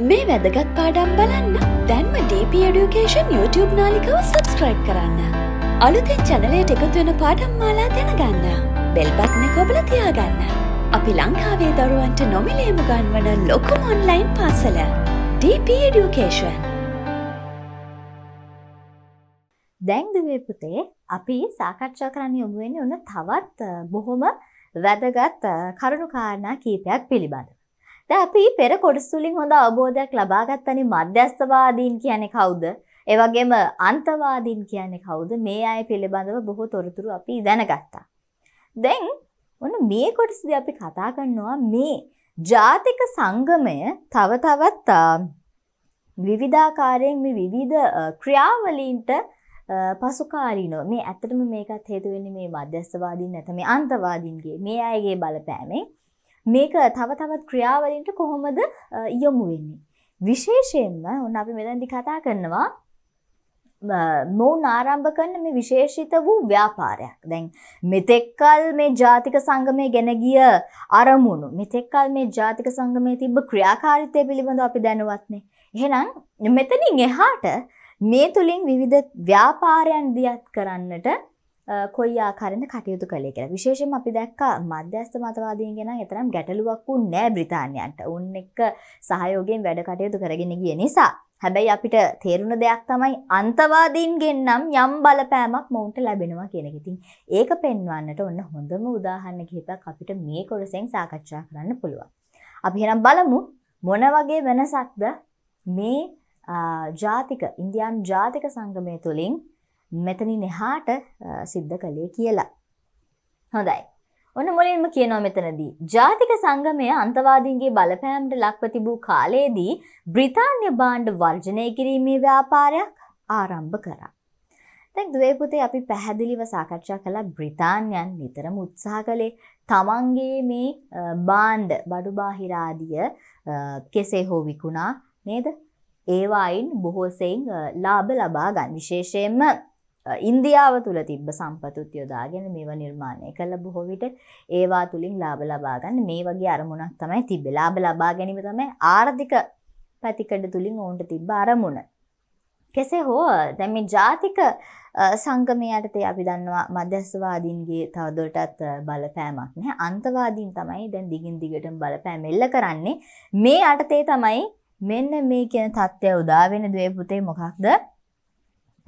මේ වැදගත් පාඩම් බලන්න දැන්ම DP Education YouTube නාලිකව සබස්ක්‍රයිබ් කරන්න. අලුතෙන් චැනලයට එකතු වෙන පාඩම් මාලා දැනගන්න. බෙල්බත්න කොබල තියාගන්න. අපි ලංකාවේ දරුවන්ට නොමිලේම ගන්වන ලොකුම ඔන්ලයින් පාසල DP Education. දැන්දවේ පුතේ අපි සාකච්ඡා කරන්න යොමුුවෙන් ඔන්න තවත් බොහොම වැදගත් කරුණු කාරණා කීපයක් පිළිබඳව. දැන් අපි පෙර කොටස් වලින් හොඳ අවබෝධයක් ලබා ගත්තනේ මධ්‍යස්ථවාදීන් කියන්නේ කවුද? ඒ වගේම අන්තවාදීන් කියන්නේ කවුද? මේ අය පිළිබඳව බොහෝ තොරතුරු අපි දැනගත්තා. දැන් ඔන්න මේ කොටසදී අපි කතා කරනවා මේ ජාතික සංගමය තව තවත් විවිධාකාරයෙන් මේ විවිධ ක්‍රියාවලීන්ට පසුකාලීනව මේ ඇත්තටම මේකත් හේතු වෙන්නේ මේ මධ්‍යස්ථවාදීන් නැත්නම් මේ අන්තවාදීන්ගේ මේ අයගේ බලපෑමෙන් මේක තව තවත් ක්‍රියාවලින්ට කොහොමද යොමු වෙන්නේ. විශේෂයෙන්ම ඔන්න අපි මෙදැදි කතා කරනවා මොවුන් ආරම්භ කරන මේ විශේෂිත වූ ව්‍යාපාරයක් දැන් මෙතෙක්කල් මේ ජාතික සංගමය ගැනගිය අරමුණු මෙතෙක්කල් මේ ජාතික සංගමය තිබ්බ ක්‍රියාකාරිතය පිළිබඳ අපි දැනුවත්නේ එහෙනම් මෙතනින් එහාට මේ තුළින් විවිධ ව්‍යාපාරයන් දියත් කරන්නට කොයි ආකාරෙන්ද කටයුතු කළේ කියලා. විශේෂයෙන්ම අපි දැක්කා මධ්‍යස්ථ මතවාදීන් ගැන එතරම් ගැටලුවක් වුණ නෑ බ්‍රිතාන්‍යයන්ට. උන් එක්ක සහයෝගයෙන් වැඩ කටයුතු කරගෙන ගිය නිසා. හැබැයි අපිට තේරුණ දෙයක් තමයි අන්තවාදීන්ගෙන් නම් යම් බලපෑමක් මොවුන්ට ලැබෙනවා කියන එක. ඉතින් ඒක පෙන්වන්නට ඔන්න හොඳම උදාහරණ කිහිපයක් අපිට මේ කොටසෙන් සාකච්ඡා කරන්න පුළුවන්. අපි එහෙනම් බලමු මොන වගේ වෙනසක්ද මේ ජාතික ඉන්දියානු ජාතික සංගමය තුලින් මෙතනින් එහාට සිද්ධ කළේ කියලා. හොඳයි. ඔන්න මුලින්ම කියනවා මෙතනදී. ජාතික සංගමය අන්තවාදීන්ගේ බලපෑමට ලක්ව තිබූ කාලයේදී බ්‍රිතාන්‍ය බාණ්ඩ වර්ජනය කිරීමේ ව්‍යාපාරයක් ආරම්භ කරා. දැන් දුවේ පුතේ අපි පැහැදිලිව සාකච්ඡා කළා බ්‍රිතාන්‍යයන් නිතරම උත්සාහ කළේ තමන්ගේ මේ බාණ්ඩ බඩු බාහිර ආදිය කෙසේ හෝ විකුණා නේද? ඒවායින් බොහෝ සෙයින් ලාභ ලබා ගන්න. විශේෂයෙන්ම ඉන්දියාව තුළ තිබ්බ සම්පතුත් යොදාගෙන මේව නිර්මාණය කළ බොහෝ විට ඒවා තුලින් ලාභ ලබා ගන්න මේ වගේ අරමුණක් තමයි තිබ්බේ. ලාභ ලබා ගැනීම තමයි ආර්ථික පැතිකඩ තුලින් ඔවුන්ට තිබ්බ අරමුණ. කෙසේ හෝ දැන් මේ ජාතික සංගමයට අපි දන්නවා මධ්‍යස්වාදීන්ගේ තවදුරටත් බලපෑමක් නැහැ. අන්තවාදීන් තමයි දැන් දිගින් දිගටම බලපෑම එල්ල කරන්නේ. මේ යටතේ තමයි මෙන්න මේ කියන தත්ත්වය උදා වෙන දුවේ පුතේ මොකක්ද?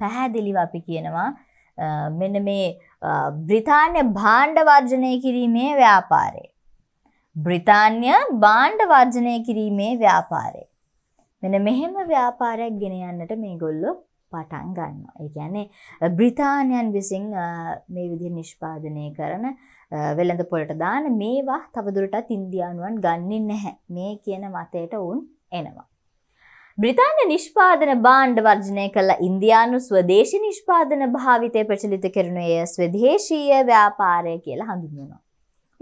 පැහැදිලිව අපි කියනවා මෙන්න මේ බ්‍රිතාන්‍ය භාණ්ඩ වර්ජනය කිරීමේ ව්‍යාපාරය. බ්‍රිතාන්‍ය භාණ්ඩ වර්ජනය කිරීමේ ව්‍යාපාරය. මෙන්න මෙහෙම ව්‍යාපාරයක් ගෙන යන්නට මේගොල්ලෝ පටන් ගන්නවා. ඒ කියන්නේ බ්‍රිතාන්‍යයන් විසින් මේ විදිහට නිෂ්පාදනය කරන වෙළඳ පොළට දාන මේවා තවදුරටත් ඉන්දියානුවන් ගන්නේ නැහැ. මේ කියන මතයට වුන් එනවා. බ්‍රිතාන්‍ය නිෂ්පාදන බාණ්ඩ වර්ජනය කළ ඉන්දයානු ස්වදේශ නිෂ්පාදන භාවිතය ප්‍රචලිත කරනුය ස්වදේශීය ව්‍යාපාරය කියලා හඳුන්වනවා.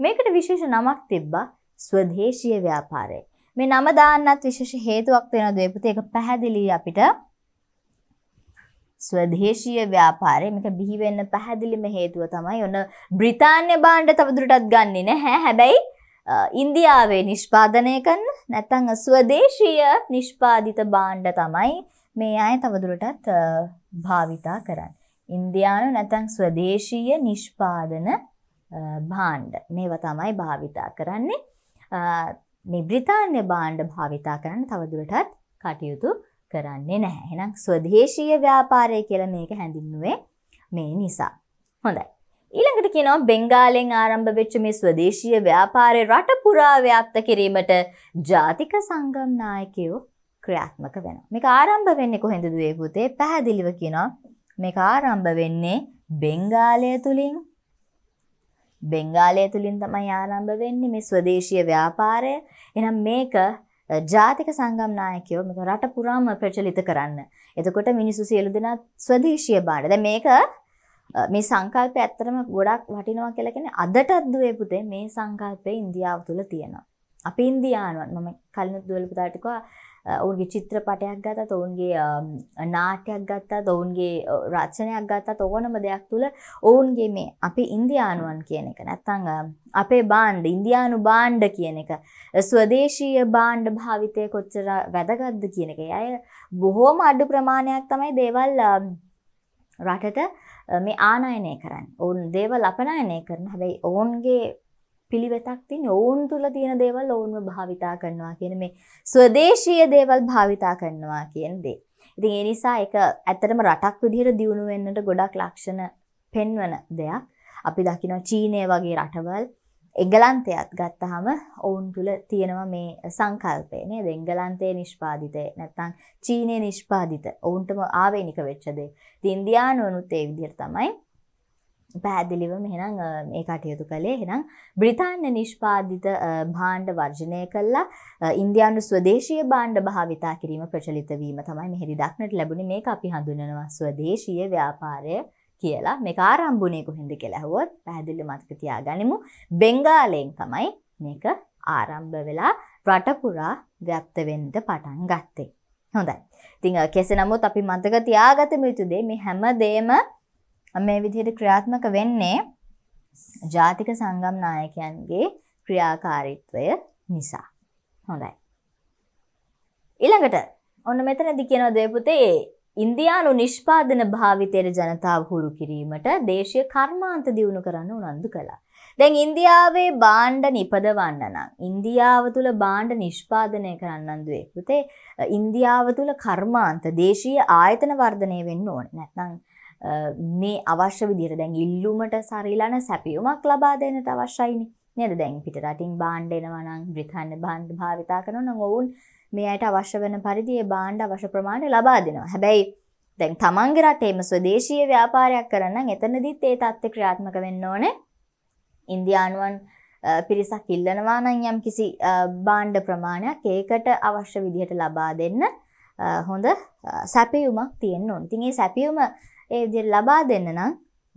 මේකට විශේෂ නමක් තිබ්බා ස්වදේශීය ව්‍යාපාරය. මේ නම දාන්නත් විශේෂ හේතුවක් තියෙනවා දෙපොතේ ඒක පැහැදිලි අපිට ස්වදේශීය ව්‍යාපාරය මේක බිහි වෙන්න පැහැදිලිම හේතුව තමයි ඔන්න බ්‍රිතාන්‍ය බාණ්ඩ තවදුරටත් ගන්නෙ නැහැ. හැබැයි ඉන්දියාවේ නිෂ්පාදනය කන්න නැතං ස්වදේශීය නිෂ්පාධිත බාණ්ඩ තමයි මේ අය තවදුරටත් භාවිතා කරන්න. ඉන්දයානු නැතං ස්වදේශීය නිෂ්පාදන භාණ්ඩ මේව තමයි භාවිතා කරන්නේ නිබ්‍රිතාන්‍ය බාණ්ඩ භාවිතා කරන්න තවදුරටත් කටයුතු කරන්නේ නැහැ. එහෙනම් ස්වදේශීය ව්‍යාපාරය කියලා මේක හැඳින්නුවේ මේ නිසා. හොඳයි. ඊළඟට කියනවා බෙන්ගාලෙන් ආරම්භ වෙච්ච මේ ස්වදේශීය ව්‍යාපාරය රට පුරා ව්‍යාප්ත කිරීමට ජාතික සංගම් නායකයෝ ක්‍රියාත්මක වෙනවා. මේක ආරම්භ වෙන්නේ කොහෙන්ද දුවේ පුතේ? පැහැදිලිව කියනවා මේක ආරම්භ වෙන්නේ බෙන්ගාලය තුලින්. බෙන්ගාලය තුලින් තමයි ආරම්භ වෙන්නේ මේ ස්වදේශීය ව්‍යාපාරය. එහෙනම් මේක ජාතික සංගම් නායකයෝ මේක රට පුරාම ප්‍රචලිත කරන්න. එතකොට මිනිස්සු සියලු දෙනා ස්වදේශීය බාණ්ඩ. දැන් මේක මේ සංකල්පය ඇත්තටම ගොඩක් වටිනවා කියලා කියන්නේ අදටත් දුවේ පුතේ මේ සංකල්පය ඉන්දියාව තුල තියෙනවා. අපි ඉන්දියානුවන් මම කලින් දුවල පුතාට කිව්වා ඔවුන්ගේ චිත්‍රපටයක් ගත්තත් ඔවුන්ගේ නාට්‍යයක් ගත්තත් ඔවුන්ගේ රචනයක් ගත්තත් ඕනම දෙයක් තුළ ඔවුන්ගේ මේ අපි ඉන්දියානුවන් කියන එක නැත්තං අපේ බාණ්ඩ ඉන්දියානු බාණ්ඩ කියන එක ස්වදේශීය බාණ්ඩ භාවිතය කොච්චර වැදගත්ද කියන එක අය බොහෝම අඩු ප්‍රමාණයක් තමයි දේවල් රටට මේ ආනයනය කරන්න ඔවුන් දේවල් අපනයනය කරන හැබැයි ඔවුන්ගේ පිළිවෙතක් තින් ඔවුන් තුළ තියෙන දේවල් ඔවුන්ව භාවිතා කරනවා කියන මේ ස්වදේශීය දේවල් භාවිතා කරනවා කියන දේ. ඉතින් ඒ නිසා ඒක ඇත්තටම රටක් විදිහට දියුණු වෙන්නට ගොඩක් ලක්ෂණ පෙන්වන දෙයක්. අපි දකිනවා චීනය වගේ රටවල් එංගලන්තයත් ගත්තහම ඔවුන් තුළ තියෙනවා මේ සංකල්පයනේ දෙංගලන්තයේ නිෂ්පාධිතය නැත්තං චීනය නිෂ්පාධිත ඔවුන්ටම ආවේනික වෙච්චදේ ඉන්දයානුවනුත් ඒ විදිර තමයි පැහැදිලිව මෙහෙනම් මේ කටයුතු කළේ හෙනම් බ්‍රිතාන්‍ය නිෂ්පාධිත භාණ්ඩ වර්ජනය කල්ලා ඉන්දයානු ස්වදේශය බාණ්ඩ භාවිතා කිරීම ප්‍රචලිතවීම තමයි මෙහිරි දක්නට ලැබුණ මේ අපි හඳුනනවා ස්වදේශීය ව්‍යාපාරය කියලා මේ ආරම්භුණේ කොහෙන්ද කියලා ඇහුවොත් පැහැදිලි මතක තියාගනිමු බෙන්ගාලයෙන් තමයි මේක ආරම්භ වෙලා රට පුරා ව්‍යාප්ත වෙන්න පටන් ගත්තේ. හොඳයි. ඉතින් කෙසේ නමුත් අපි මතක තියාගත යුතු දේ මේ හැමදේම මේ විදිහට ක්‍රියාත්මක වෙන්නේ ජාතික සංගම් නායකයන්ගේ ක්‍රියාකාරීත්වය නිසා. හොඳයි. ඊළඟට ඔන්න මෙතනදි කියනවා දෙපොතේ ඉන්දියානු නිෂ්පාදන භාවිතයට ජනතාව හුරු කිරීමට දේශීය කර්මාන්ත දියුණු කරන්න උනන්දු කළා. දැන් ඉන්දියාවේ බාණ්ඩ නිපදවන්න නම් ඉන්දියාව තුළ බාණ්ඩ නිෂ්පාදනය කරන්නන් දුවේ. පුතේ ඉන්දියාව තුළ කර්මාන්ත දේශීය ආයතන වර්ධනය වෙන්න ඕනේ. නැත්නම් මේ අවශ්‍ය විදිහට දැන් ඉල්ලුමට සරිලන සැපියුමක් ලබා දෙන්නට අවශ්‍යයිනේ. නේද? දැන් පිටරටින් බාණ්ඩ එනවා නම් බ්‍රිතාන්‍ය බාණ්ඩ භාවිතා කරනවා නම් ඔවුන් මේ අයට අවශ්‍ය වෙන පරිදි ඒ භාණ්ඩ අවශ්‍ය ප්‍රමාණය ලබා දෙනවා. හැබැයි දැන් තමන්ගේ රටේම ස්වදේශීය ව්‍යාපාරයක් කරන්න එතනදිත් ඒ தත්ත්ව ක්‍රියාත්මක වෙන්න ඕනේ. ඉන්දියානුවන් පිරිසක් ඉල්ලනවා නම් යම් කිසි භාණ්ඩ ප්‍රමාණයක් ඒකට අවශ්‍ය විදිහට ලබා දෙන්න හොඳ සැපයුමක් තියෙන්න ඕනේ. ඉතින් ඒ සැපයුම ඒ විදිහට ලබා දෙන්න නම්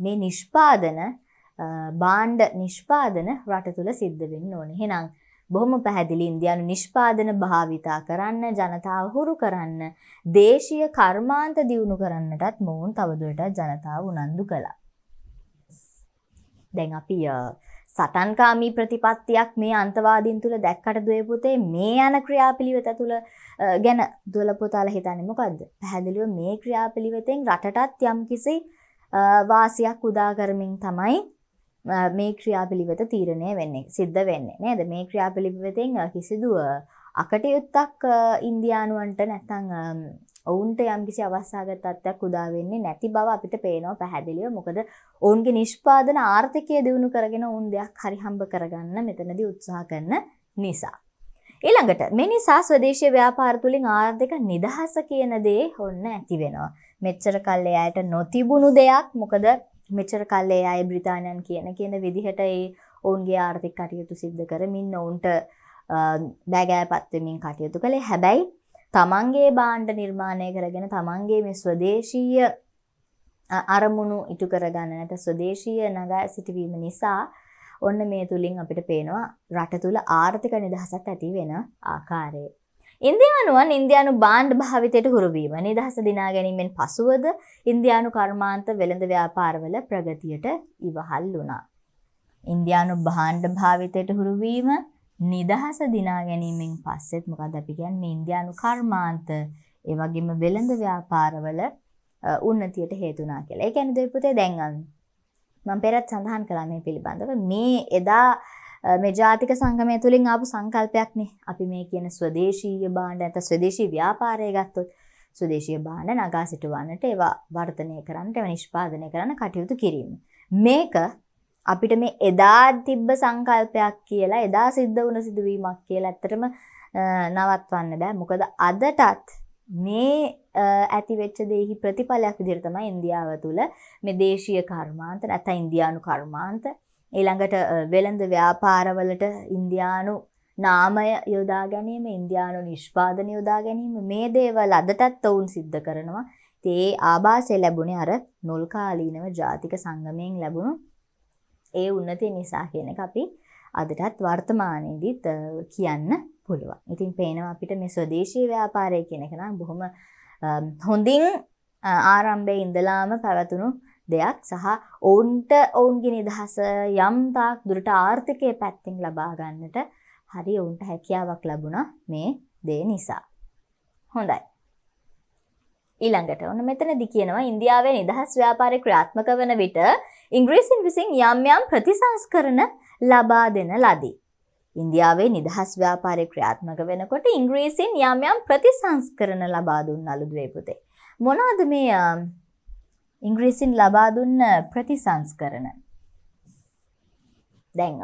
මේ නිෂ්පාදන භාණ්ඩ නිෂ්පාදන රට තුළ සිද්ධ වෙන්න ඕනේ. එහෙනම් බොහොම පැහැදිලි ඉන්දියානු නිෂ්පාදන භාවිතා කරන්න ජනතාව හුරු කරන්න දේශීය කර්මාන්ත දියුණු කරන්නටත් මොවුන් තවදුරටත් ජනතාව උනන්දු කළා. දැන් අපි සටන්කාමී ප්‍රතිපත්තියක් මේ අන්තවාදීන් තුල දැක්කට දුවේ පුතේ මේ යන ක්‍රියාපිලිවෙත තුල ගැන දුවල පුතාලා හිතන්නේ මොකද්ද? පැහැදිලිව මේ ක්‍රියාපිලිවෙතෙන් රටටත් යම්කිසි වාසියක් උදා කරමින් තමයි මේ ක්‍රියාපිළිවෙත තීරණය වෙන්නේ සිද්ධ වෙන්නේ නේද මේ ක්‍රියාපිළිවෙතෙන් කිසිදු අකටයුත්තක් ඉන්දියානුවන්ට නැත්තං ඔවුන්ට යම්කිසි අවස්සාගත තත්ත්වයක් උදා වෙන්නේ නැති බව අපිට පේනවා පැහැදිලිව. මොකද ඔවුන්ගේ නිෂ්පාදන ආර්ථිකය දියුණු කරගෙන ඔවුන් දෙයක් හරි හම්බ කරගන්න මෙතනදී උත්සාහ කරන නිසා. ඊළඟට මේ නිසා ස්වදේශීය ව්‍යාපාර තුලින් ආර්ථික නිදහස කියන දේ හොන්න ඇති වෙනවා. මෙච්චර කල් එයාට නොතිබුණු දෙයක් මොකද මෙච්චර කල්ලේ අය බ්‍රතාානයන් කියන කියන විදිහට ඒ ඔවුන්ගේ ආර්ථික කටයුතු සිද්ධ කරමින් ඔවුන්ට බෑගෑ පත්වමින් කටයුතු කළේ හැබැයි තමන්ගේ බාණ්ඩ නිර්මාණය කරගෙන තමන්ගේ මේ ස්වදේශීය අරමුණු ඉටු කරගන්නට ස්වදේශීය නගා සිටවීම නිසා ඔන්න මේ තුළින් අපිට පේනවා රට තුළ ආර්ථික නිදහසක් ඇති වෙන ආකාරයේ. ඉන්දියානුවන් ඉන්දයානු බාණ්ඩ භාවිතයට හුරුවීම නිදහස දිනා ගැනීමෙන් පසුවද ඉන්දයානු කර්මාන්ත වෙළඳ ව්‍යාපාරවල ප්‍රගතියට ඉවහල් වුණා. ඉන්දයානු භාණ්ඩ භාවිතයට හුරුවීම නිදහස දිනා ගැනීමෙන් පස්සෙත් මොකද අපි කියන්නේ ඉන්දයානු කර්මාන්ත ඒ වගේම වෙළඳ ව්‍යාපාරවල උන්නතියට හේතු වුණා කියලා. ඒ කියන්නේ දෙවිපුතේ දැන් මම පෙරත් සඳහන් කළා මේ පිළිබඳව මේ එදා මේ ජාතික සංගමය තුළින් ආපු සංකල්පයක්නේ අපි මේ කියන ස්වදේශීය බාණ්ඩ ඇත ස්වදේශී ව්‍යාපාරය ගත්තොත් ස්වදේශීය බාණ්ඩ නගා සිටුවන්නට ඒවා වර්ධනය කරන්නට නිෂ්පාදනය කරන්න කටයුතු කිරීම. මේක අපිට මේ එදා තිබ්බ සංකල්පයක් කියලා එදා සිද්ධ වුණ සිදුවීමක් කියලා ඇත්තටම නවත්වන්න බෑ. මොකද අදටත් මේ ඇතිවෙච්ච දෙහි ප්‍රතිඵලයක් විදිහට තමයි ඉන්දියාව තුළ මේ දේශීය කර්මාන්ත නැත්නම් ඉන්දියානු කර්මාන්ත ඊළඟට වෙළඳ ව්‍යාපාරවලට ඉන්දියානු නාමය යොදා ගැනීම ඉන්දියානු නිෂ්පාදන යොදා ගැනීම මේ දේවල් අදටත් ඔවුන් සිද්ධ කරනවා තේ ආභාසය ලැබුණේ අර නොල්කාලීනව ජාතික සංගමයෙන් ලැබුණු ඒ උන්නතිය නිසා කියන එක අපි අදටත් වර්තමානයේදීත් කියන්න පුළුවන්. ඉතින් පේනවා අපිට මේ ස්වදේශී ව්‍යාපාරය කියන එක නම් බොහොම හොඳින් ආරම්භයේ ඉඳලාම පැවතුණු දෙයක් සහ ඔවුන්ට ඔවුන්ගේ නිදහස යම්තාක් දුරට ආර්ථිකය පැත්තිෙන් ලබාගන්නට හරි ඔවුන්ට හැකියාවක් ලැබුණ මේ දේ නිසා. හොඳයි. ඊළඟට ඔන්න මෙතනදි කියනවා ඉන්දියාවේ නිදහස් ව්‍යාපාරය ක්‍රියාත්මක වන විට ඉංග්‍රීසින් විසින් යම් යම් ප්‍රතිසංස්කරන ලබා දෙන ලදී. ඉන්දියාවේ නිදහස් ව්‍යාපාරය ක්‍රියාත්මක වෙනකොට ඉංග්‍රීසින් යම් යම් ප්‍රතිසංස්කරන ලබා දුන්න අලුත් වේ පුතේ. මොනවද මේ ඉංග්‍රීසින් ලබා දුන්න ප්‍රතිසංස්කරණ. දැන්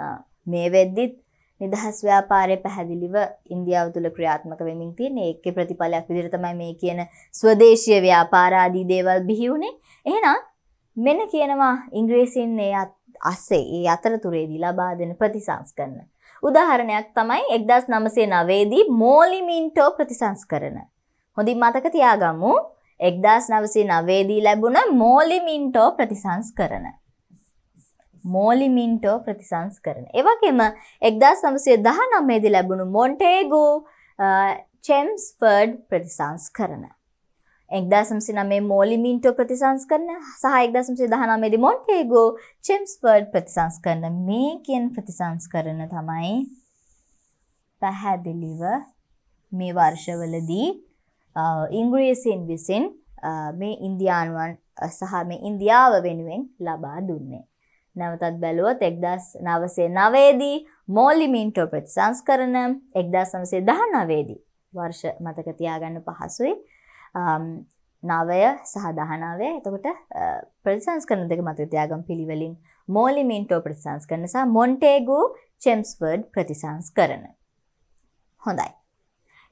මේ වෙද්දිත් නිදහස් ව්‍යාපාරය පැහැදිලිව ඉන්දියාව තුළ ක්‍රියාත්මක වෙමින් තියෙන ඒකේ ප්‍රතිඵලයක් විදිහට තමයි මේ කියන ස්වදේශීය ව්‍යාපාර ආදී දේවල් බිහි වුනේ. එහෙනම් මෙන්න කියනවා ඉංග්‍රීසින් ඒ අස්සේ ඒ අතරතුරේදී ලබා දෙන ප්‍රතිසංස්කරණ. උදාහරණයක් තමයි 1909 දී මෝලිමින්ටෝ ප්‍රතිසංස්කරණ. හොඳින් මතක තියාගමු. එක්දස් නවසේ නවේදී ලැබුණ මෝලිමින්ටෝ ප්‍රතිසංස්කරන. මෝලිමින්ටෝ ප්‍රතිසංස්කරන. එවගේම එක්දස් නවසේ දහ නම්මේදි ලැබුණු මොන්ටේගෝ චෙම්ස්ෆර්ඩ් ප්‍රතිසංස්කරන. එක්දසම්සි නමේ මෝලිමින්ටෝ ප්‍රතිසංස්කරන සහ එක්දසම්සේ දහනමේදි මොන්ටේගෝ චෙම්ස්ෆර්ඩ් ප්‍රතිසංස්කරන මේ කියෙන් ප්‍රතිසංස්කරන තමයි පැහැදිලිව මේ වර්ෂවලදී ඉංග්‍රීසින් විසින් මේ ඉන්දියානුවන් සහ මේ ඉන්දියාව වෙනුවෙන් ලබා දුන්නේ. නැවතත් බැලුවොත් එක්දස් නවසේ නවේදී මෝලිමින්ටෝ ප්‍රතිසංස්කරන එක්දස් නවසේ දහ නවේදී වර්ෂ මතක තියාගන්න පහසුයි නවය සහ දහනාවේ එතකොට ප්‍රතිසංස්කරන දෙක මතක තියාගම් පිළිවෙලින් මෝලිමින්ටෝ ප්‍රතිසංස්කරන සහ මොන්ටේගු චෙම්ස්වර්ඩ් ප්‍රතිසංස්කරන හොඳයි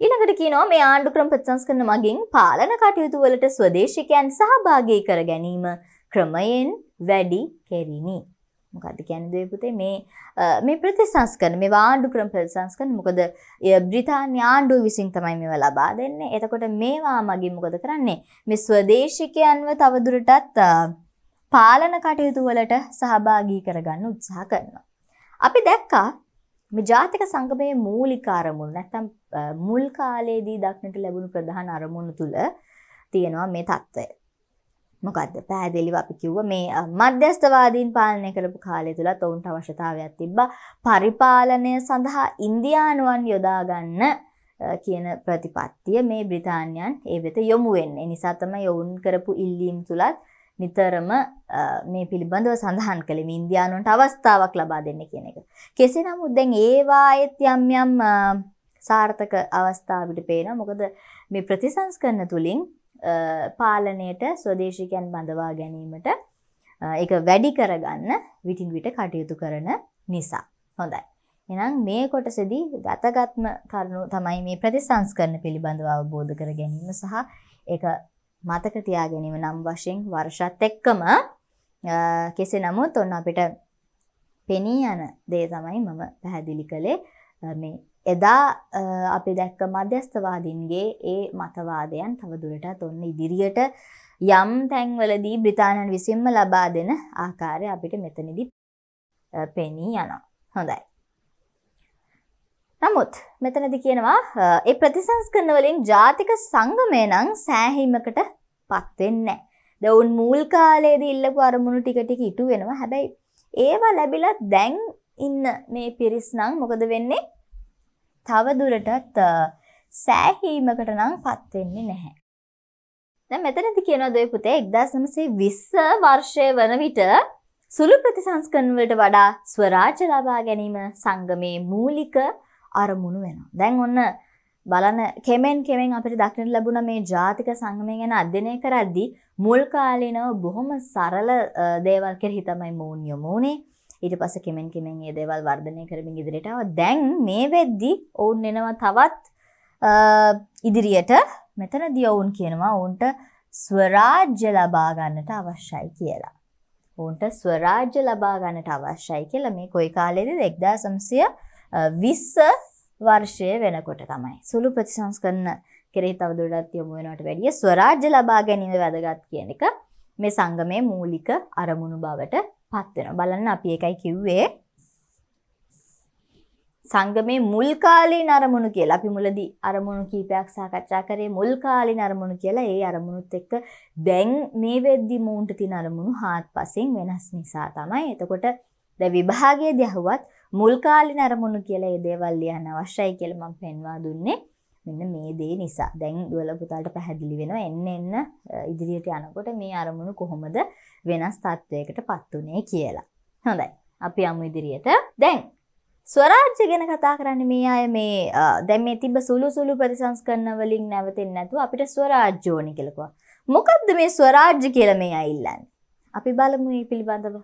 ඊළඟට කියනවා මේ ආණ්ඩුක්‍රම ප්‍රතිසංස්කරණ මගින් පාලන කටයුතු වලට ස්වදේශිකයන් සහභාගී කර ගැනීම ක්‍රමයෙන් වැඩි කෙරිණි. මොකද කියන්නේ පුතේ මේ මේ ප්‍රතිසංස්කරණ මේ ආණ්ඩු ක්‍රම ප්‍රතිසංස්කරණ මොකද බ්‍රිතාන්‍ය ආණ්ඩුව විසින් තමයි මේවා ලබා දෙන්නේ. එතකොට මේවා මගින් මොකද කරන්නේ? මේ ස්වදේශිකයන්ව තවදුරටත් පාලන කටයුතු වලට සහභාගී කරගන්න උත්සාහ කරනවා. අපි දැක්කා මේ ජාතික සංගමයේ මූලික අරමුණු නැත්නම් මුල් කාලයේදී දක්නට ලැබුණු ප්‍රධාන අරමුණු තුල තියෙනවා මේ தত্ত্বය. මොකද්ද? පැහැදිලිව අපි කිව්ව මේ මධ්‍යස්ථවාදීන් පාලනය කරපු කාලය තුලත් ඔවුන්ට අවශ්‍යතාවයක් තිබ්බා පරිපාලනය සඳහා ඉන්දියානුවන් යොදා ගන්න කියන ප්‍රතිපත්තිය මේ බ්‍රිතාන්‍යයන් ඒ වෙත යොමු වෙන්නේ. නිසා තමයි ඔවුන් කරපු ඉල්ලීම් තුලත් නිතරම මේ පිළිබඳව සඳහන් කළේ ඉන්දියානුන්ට අවස්ථාවක් ලබා දෙන්න කියන එක. කෙසේ නමුත් දැන් ඒවායෙත් යම් යම් සාර්ථක අවස්ථාවට පේන මොකද මේ ප්‍රතිසංස්කරණ තුළින් පාලනයට ස්වදේශිකයන් බඳවා ගැනීමට එක වැඩි කරගන්න විටින් විට කටයුතු කරන නිසා. හොඳයි. එනම් මේ කොටසදී ගතගත්ම කරුණු තමයි මේ ප්‍රතිසංස්කරණ පිළිබඳව අවබෝධ කර ගැනීම සහ එක මතක තියා ගැනීම නම් වශයෙන් වර්ෂත් එක්කම කෙසේ නමුත් ඔන්න අපිට පෙනී යන දේ තමයි මම පැහැදිලි කළේ මේ එදා අපි දැක්ක මධ්‍යස්ථවාදින්ගේ ඒ මතවාදයන් තවදුරටත් ඔන්න ඉදිරියට යම් තැන්වලදී බ්‍රිතානන් විසින්ම ලබා දෙන ආකාරය අපිට මෙතනදි පෙනී යනවා. හොඳයි. නමුත් මෙතනදි කියනවා ඒ ප්‍රතිසංස්කරණ වලින් ජාතික සංගමය නම් සෑහීමකට පත් වෙන්නේ නැහැ. දවුන් මූල් කාලයේදී ඉල්ලපු අරමුණු ටික ටික ඉටු වෙනවා. හැබැයි ඒවා ලැබිලා දැන් ඉන්න මේ පිරිස් නම් මොකද වෙන්නේ? තව දුරටත් සෑහීමකට නම් පත් වෙන්නේ නැහැ. දැන් මෙතනදී කියනවා දොයි පුතේ 1920 වර්ෂය වන විට සුළු ප්‍රතිසංස්කරණ වලට වඩා ස්වරාජ්‍ය ලබා ගැනීම සංගමේ මූලික අරමුණු වෙනවා. දැන් ඔන්න බලන කෙමෙන් කෙමෙන් අපිට දක්නට ලැබුණ මේ ජාතික සංගමය ගැන අධ්‍යනය කරද්දී මුල් කාලීනව බොහොම සරල දේවල් කෙරෙහි තමයි මොවුන් යොමු වුණේ. ඊට පස්සේ කෙමෙන් කෙමෙන් මේ දේවල් වර්ධනය කරමින් ඉදිරියට ආවා. දැන් මේ වෙද්දී ඔවුන් එනවා තවත් ඉදිරියට මෙතනදී ඔවුන් කියනවා ඔවුන්ට ස්වරාජ්‍ය ලබා ගන්නට අවශ්‍යයි කියලා. ඔවුන්ට ස්වරාජ්‍ය ලබා ගන්නට අවශ්‍යයි කියලා මේ කොයි කාලයේද 1900 විස්ස වර්ෂය වෙනකොට තමයි. සුළු ප්‍රතිසංස්කරන කෙරෙහි තවදුරටත් යොමු වෙනවට වැඩිය ස්වරාජ්‍ය ලබා ගැනීම වැදගත් කියන එක මේ සංගමයේ මූලික අරමුණු බවට පත් වෙනවා. බලන්න අපි එකයි කිව්වේ සංගමේ මුල් කාලීන අරමුණු කියලා අපි මුලදී අරමුණු කීපයක් සාකච්ඡා කරේ මුල් කාලීන අරමුණු කියලා ඒ අරමුණුත් එක්ක දැන් මේ වෙද්දි මූන්ට තියෙන අරමුණු හාත්පසින් වෙනස් නිසා තමයි එතකොට දැන් විභාගයේදී අහුවත් මුල්කාලි නරමුණු කියලා ඒ දේවල් ලියන්න අවශ්‍යයි කියලා මම පෙන්වා දුන්නේ මෙන්න මේ දේ නිසා දැන් දුවල පුතාට පැහැදිලි වෙනවා එන්න එන්න ඉදිරියට යනකොට මේ අරමුණු කොහොමද වෙනස් තත්ත්වයකට පත් වුනේ කියලා. හොඳයි. අපි යමු ඉදිරියට. දැන් ස්වරාජ්‍ය ගැන කතා කරන්නේ මේ අය මේ දැන් මේ තිබ්බ සුළු සුළු ප්‍රතිසංස්කරණ වලින් නැවතෙන්නේ නැතුව අපිට ස්වරාජ්‍ය ඕනි කියලා කිව්වා. මොකද්ද මේ ස්වරාජ්‍ය කියලා මේ අය ඉල්ලන්නේ? අපි බලමු මේ පිළිබඳව.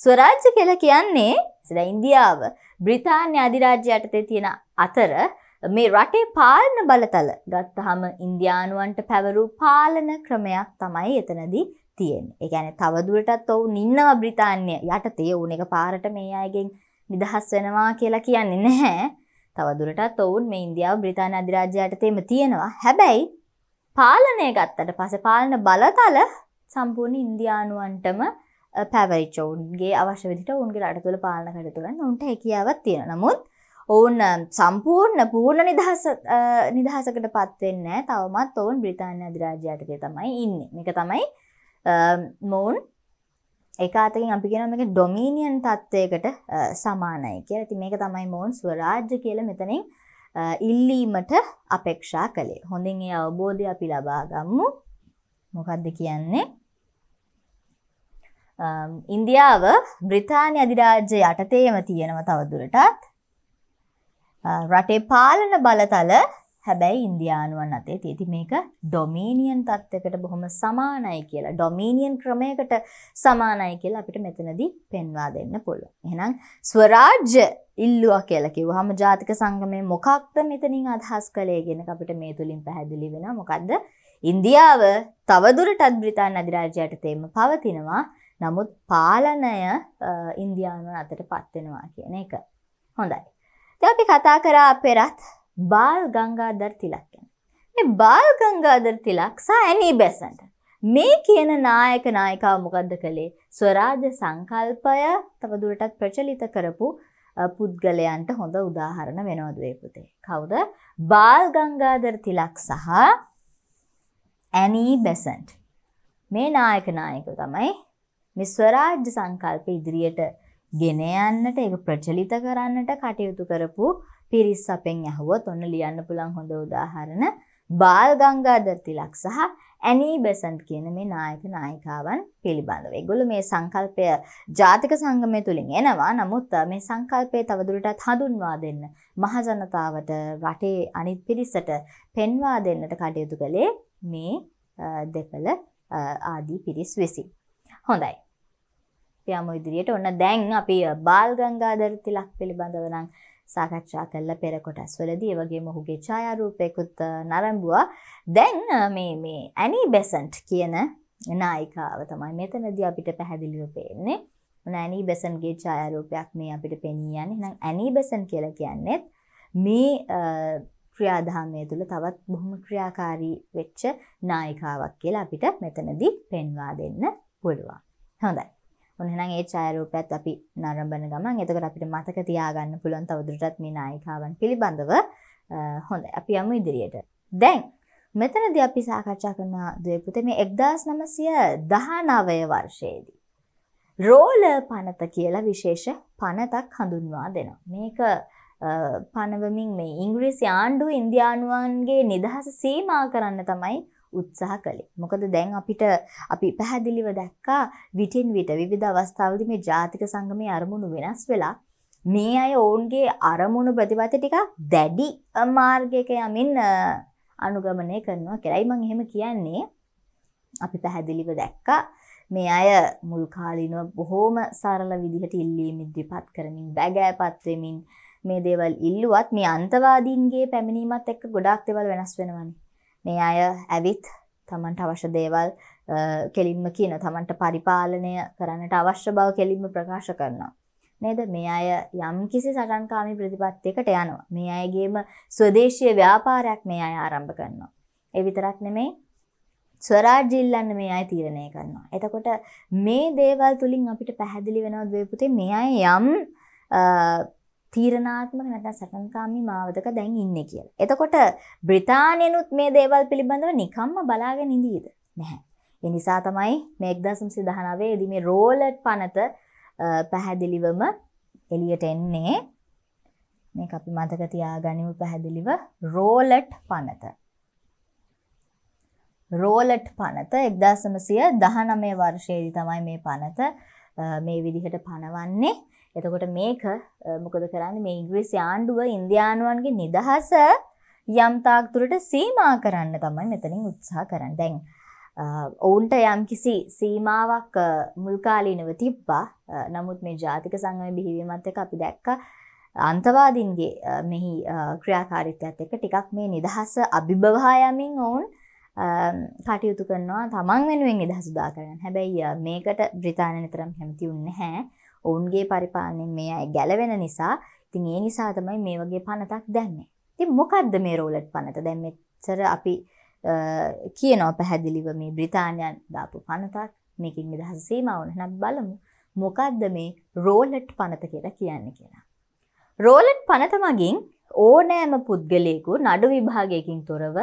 ස්වරාජ්‍ය කියලා කියන්නේ ඉස්සලා ඉන්දියාව බ්‍රිතාන්‍ය අධිරාජ්‍ය යටතේ තියෙන අතර මේ රටේ පාලන බලතල ගත්තහම ඉන්දියානුවන්ට පැවරූ පාලන ක්‍රමයක් තමයි එතනදී තියෙන්නේ. ඒ කියන්නේ තවදුරටත් ඔවුන් ඉන්නවා බ්‍රිතාන්‍ය යටතේ ඔවුන් එක පාරට මේ අයගෙන් නිදහස් වෙනවා කියලා කියන්නේ නැහැ. තවදුරටත් ඔවුන් මේ ඉන්දියාව බ්‍රිතාන්‍ය අධිරාජ්‍ය යටතේම තියෙනවා. හැබැයි පාලනය ගත්තට පස්සේ පාලන බලතල සම්පූර්ණ ඉන්දියානුවන්ටම පැවරිච ඔවුන්ගේ අවශ්‍ය විදිට ඔවුන්ගේ රටතුළ පාලන කටතුරන්න ඔුන්ට හැකියාවත් තියෙන නමුත් ඔවුන් සම්පූර්ණ පූර්ණ නිදහස නිදහසකට පත්වෙන්න තවමත් ඔවුන් බ්‍රතාන්‍ය අධිරාජ්‍යාටකය තමයි ඉන්න එක තමයි මොවුන් ඒකාතකින් අපි කියෙන එක ඩොමීනියන් තත්ත්වයකට සමානයි කිය ඇති මේක තමයි මොවුන් ස්වරාජ්‍ය කියල මෙතනින් ඉල්ලීමට අපේක්ෂා කළේ හොඳින් ඒ අවබෝධය අපි ලබාගම්මු මොකක්ද කියන්නේ ඉන්දියාව um, බ්‍රිතාන්‍ය අධිරාජ්‍ය යටතේම තියෙනව තවදුරටත් uh, රටේ පාලන බලතල හැබැයි ඉන්දියානුවන් අතේ තියෙති මේක ඩොමීනියන් තත්ත්වයකට බොහොම සමානයි කියලා ඩොමීනියන් ක්‍රමයකට සමානයි කියලා අපිට මෙතනදී පෙන්වා දෙන්න පුළුවන්. එහෙනම් ස්වරාජ්‍ය ඉල්ලුවා කියලා කිව්වහම ජාතික සංගමේ මොකක්ද මෙතනින් අදහස් කළේ කියන අපිට මේ තුලින් පැහැදිලි වෙනවා. මොකද්ද? ඉන්දියාව තවදුරටත් බ්‍රිතාන්‍ය අධිරාජ්‍ය යටතේම පවතිනවා. නමුත් පාලනය ඉන්දියානුවන් අතට පත්වෙනවා කියන එක. හොඳයි. ද අපි කතා කරා පෙරත් බාල් ගංගාදර් තිලක් ගැන. මේ බාල් ගංගාදර් තිලක් සහ ඇනී බැසන්ට. මේ කියන නායක නායිකාව මොකද්ද කළේ ස්වරාජ්‍ය සංකල්පය තවදුරටත් ප්‍රචලිත කරපු පුද්ගලයන්ට හොඳ උදාහරණ වෙනවද මේ පුතේ කවුද බාල් ගංගාධර තිලක් සහ ඇනී බෙසන්ට් මේ නායක නායකයෝ තමයි මේ ස්වරාජ්‍ය සංකල්ප ඉදිරියට ගෙන යන්නට ඒක ප්‍රචලිත කරන්නට කටයුතු කරපු පිරිස් අපෙන් ඇහුවොත් ඔන්න ලියන්න පුළුවන් හොඳ උදාහරණ බාල් ගංගාධර තිලක් සහ ඇනී බෙසන්ට් කියන මේ නායක නායිකාවන් පිළිබඳව. ඒගොල්ලෝ මේ සංකල්පය ජාතික සංගමය තුලින් එනවා. නමුත් මේ සංකල්පය තවදුරටත් හඳුන්වා දෙන්න මහජනතාවට රටේ අනිත් පිරිසට පෙන්වා දෙන්නට කටයුතු කළේ මේ දෙපළ ආදී පිරිස් විසින්. හොඳයි. යම ඉදිරියට ඔන්න දැන් අපි බාල් ගංගාධර තිලක් පිළිබඳව නම් සාකච්ඡා කළ පෙර කොටස් වලදී ඒ වගේම ඔහුගේ ඡායාරූපයකුත් නරඹුවා. දැන් මේ මේ ඇනි බෙසන්ට් කියන නායිකාව තමයි මෙතනදී අපිට පැහැදිලිව පේන්නේ. ඔන්න ඇනි බෙසන්ට්ගේ ඡායාරූපයක් මේ අපිට පෙනී යන්නේ. එහෙනම් ඇනි බෙසන්ට් කියලා කියන්නේ මේ ක්‍රියාදාමය තුළ තවත් බොහොම ක්‍රියාකාරී වෙච්ච නායිකාවක් කියලා අපිට මෙතනදී පෙන්වා දෙන්න පුළුවන් හොඳයි ඔන්නනම් ඒ ඡායාරූපයත් අපි නරඹන ගමන් එතකොට අපිට මතක තියාගන්න පුළුවන් තවදුරටත් මේ නායිකාවන් පිළිබඳව හොඳයි අපි යමු ඉදිරියට දැන් මෙතනදී අපි සාකච්ඡා කරන ද්වේපුතේ මේ 1919 වර්ෂයේදී රෝල පනත කියලා විශේෂ පනතක් හඳුන්වා දෙනවා. මේක පනවමින් මේ ඉංග්‍රීසි ආණ්ඩුව ඉන්දියානුවන්ගේ නිදහස සීමා කරන්න තමයි උත්සාහ කළේ. මොකද දැන් අපිට අපි පැහැදිලිව දැක්කා විටින් විට විවිධ අවස්ථාවලදී මේ ජාතික සංගමයේ අරමුණු වෙනස් වෙලා මේ අය ඔවුන්ගේ අරමුණු ප්‍රතිපත ටික දැඩි මාර්ගයක යමින් අනුගමනය කරනවා කියලායි මම එහෙම කියන්නේ. අපි පැහැදිලිව දැක්කා මේ අය මුල් කාලිනව බොහෝම සරල විදිහට ඉල්ලීම් ඉදිරිපත් කරමින් බැගෑපත් වෙමින් මේ දේවල් ඉල්ලුවත් මේ අන්තවාදීන්ගේ පැමිණීමත් එක්ක ගොඩාක් දේවල් වෙනස් වෙනවනේ. මේ අය ඇවිත් තමන්ට අවශ්‍ය දේවල් කෙලින්ම කියන තමන්ට පරිපාලනය කරන්නට අවශ්‍ය බව කෙලින්ම ප්‍රකාශ කරනවා. නේද මේ අය යම් කිසි සටන්කාමී ප්‍රතිපත්තියකට යනවා. මේ අයගේම ස්වදේශීය ව්‍යාපාරයක් මේ අය ආරම්භ කරනවා. ඒ විතරක් නෙමෙයි ස්වරාජ්‍ය ඉල්ලන්න මේ අය තීරණය කරනවා. එතකොට මේ දේවල් තුලින් අපිට පැහැදිලි වෙනවා ද්වේපුතේ මේ අය යම් තීරණාත්මක නැත්නම් සටන්කාමී මාවතක දැන් ඉන්නේ කියලා. එතකොට බ්‍රිතාන්‍යනුත් මේ දේවල් පිළිබඳව නිකම්ම බලාගෙන ඉඳීද? නැහැ. ඒ නිසා තමයි මේ 1919 දී මේ රෝලට් පනත පැහැදිලිවම එළියට එන්නේ. මේක අපි මතක තියාගනිමු පැහැදිලිව රෝලට් පනත. රෝලට් පනත 1919 වර්ෂයේදී තමයි මේ පනත මේ විදිහට පනවන්නේ. එතකොට මේක මොකද කරන්න මේ ඉංග්‍රීසි ආණ්ඩුව ඉන්දයානුවන්ගේ නිදහස යම්තාක්තුරට සීමා කරන්න තමයි මෙතනින් උත්සාහ කරන්න දැන්. ඔවුන්ට යම් කිසි සීමාවක් මුල්කාලීනව තිබ්බා නමුත් මේ ජාතික සංගම බිහිවීමත් එක අපි දැක්ක අන්තවාදින්ගේ මෙහි ක්‍රියාකාරිත්‍යත් එක ටිකක් මේ නිදහස අභිභවායමින් ඔවුන් කටයුතු කරනවා තමන් වෙනුවෙන් නිදහසුදා කරන්න හැබැයි මේකට බ්‍රතාාන නිතරම් හැමති උන්න හැ ඔවුන්ගේ පරිපාලනයෙන් මේ අය ගැලවෙන නිසා ඉතින් ඒ නිසා තමයි මේ වගේ පනතක් දැම්මේ. ඉතින් මොකද්ද මේ රෝලට් පනත? දැන් මෙච්චර අපි කියනවා පැහැදිලිව මේ බ්‍රිතාන්‍යයන් දාපු පනතක් මේකින් නිදහස සීමාව නම් බලමු. මොකද්ද මේ රෝලට් පනත කියලා කියන්නේ කියලා. රෝලට් පනත මගින් ඕනෑම පුද්ගලයෙකු නඩු විභාගයකින් තොරව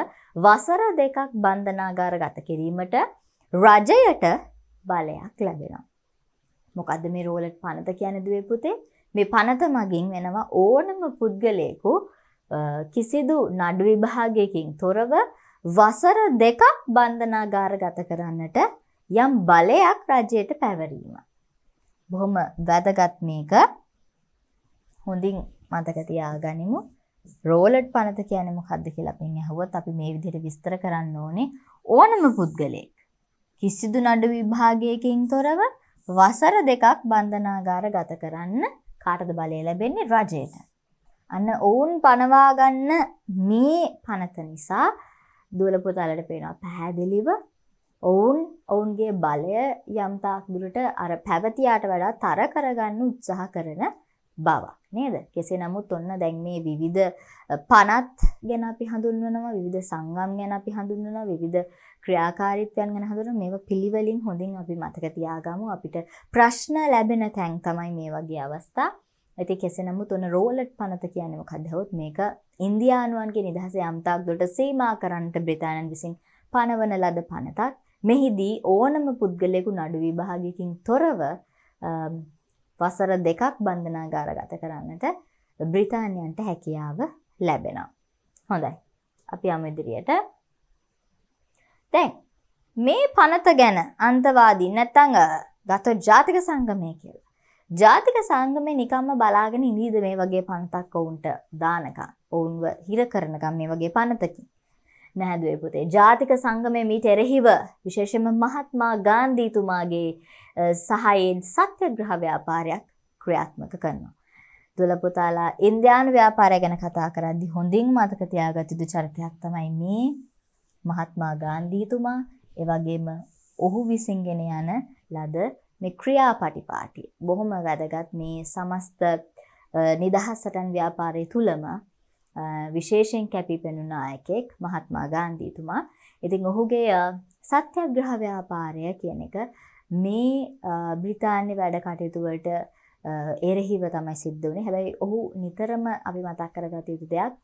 වසර දෙකක් බන්ධනාගාර ගත කිරීමට රජයට බලයක් ලැබෙනවා. මොකද මේ රෝලට් පනත කියන දුවේ පුතේ මේ පනත මගින් වෙනවා ඕනම පුද්ගලයෙකු කිසිදු නඩු විභාගයකින් තොරව වසර දෙකක් බන්ධනාගාර ගත කරන්නට යම් බලයක් රජයට පැවරීම. බොහොම වැදගත් මේක හොඳින් මතක තියාගනිමු. රෝලට් පනත කියන්නේ මොකද්ද කියලා අපි ඇහුවත් අපි මේ විදිහට විස්තර කරන්න ඕනේ ඕනම පුද්ගලයෙක් කිසිදු නඩු විභාගයකින් තොරව වසර දෙකක් බන්ධනාගාර ගත කරන්න කාටද බලය ලැබෙන්නේ රජයට. අන්න ඔවුන් පනවාගන්න මේ පනත නිසා දුවලපුතාලට පේනවා පැහැදිලිව ඔවුන් ඔවුන්ගේ බලය යම්තාක් දුරට අර පැවතියාට වඩා තර කරගන්න උත්සාහ කරන බවක් නේද කෙසේ නමුත් ඔන්න දැන් මේ විවිධ පනත් ගැන අපි හඳුන්වනවා විවිධ සංගම් ගැන අපි හඳුන්වනවා විවිධ ක්‍රියාකාරීත්වයන් ගැන හඳුනන මේවා පිළිවෙලින් හොඳින් අපි මතක තියාගමු අපිට ප්‍රශ්න ලැබෙන තැන් තමයි මේ වගේ අවස්ථා ඇති කෙසේ නමුත් ඔන්න රෝලට් පනත කියන්නේ මොකක්ද හොත් මේක ඉන්දියානුවන්ගේ නිදහස යම්තාක් දුරට සීමා කරන්නට බ්‍රිතාන්‍යයන් විසින් පනවන ලද පනතක් මෙහිදී ඕනම පුද්ගලයෙකු නඩු විභාගයකින් තොරව වසර දෙකක් බන්ධනාගාර ගත කරන්නට බ්‍රිතාන්‍යයන්ට හැකියාව ලැබෙනවා. හොඳයි. අපි අම ඉදිරියට දැන් මේ පනත ගැන අන්තවාදී නැත්තං ගත ජාතික සංගමය කියලා. ජාතික සංගමය නිකම්ම බලාගෙන ඉඳීද මේ වගේ පනතක් ඔවුන්ට දානකම් ඔවුන්ව හිර කරනකම් මේ වගේ පනතකින්. නැහැදුවේ පුතේ ජාතික සංගමය මීට එරෙහිව විශේෂම මහත්මා ගාන්ධීතුමාගේ සහයෙන් සත්‍යග්‍රහ ව්‍යාපාරයක් ක්‍රියාත්මක කරනවා. දුලපුතාලා ඉන්දයාන ව්‍යාපාරය ගැන කතා කරද්දි හොඳින් මතක තියාගත යුතු චරිතයක් තමයි මේ මහත්මා ගාන්ධීතුමා එවැගේම ඔහු විසින් ගෙන යන ලද මේ ක්‍රියාපටිපාටි බොහොම වැදගත් මේ සමස්ත නිදහස් සටන් ව්‍යාපාරය තුලම විශේෂයෙන් කැපිපෙනුන අයෙක් මහත්මා ගාන්ධීතුමා. ඉතින් ඔහුගේ සත්‍යග්‍රහ ව්‍යාපාරය කියන එක මේ බ්‍රිතාන්‍ය වැඩ කටයුතු වලට එරෙහිව තමයි සිද්ධ වුණේ. හැබැයි ඔහු නිතරම අපි මතක් කරගත යුතු දෙයක්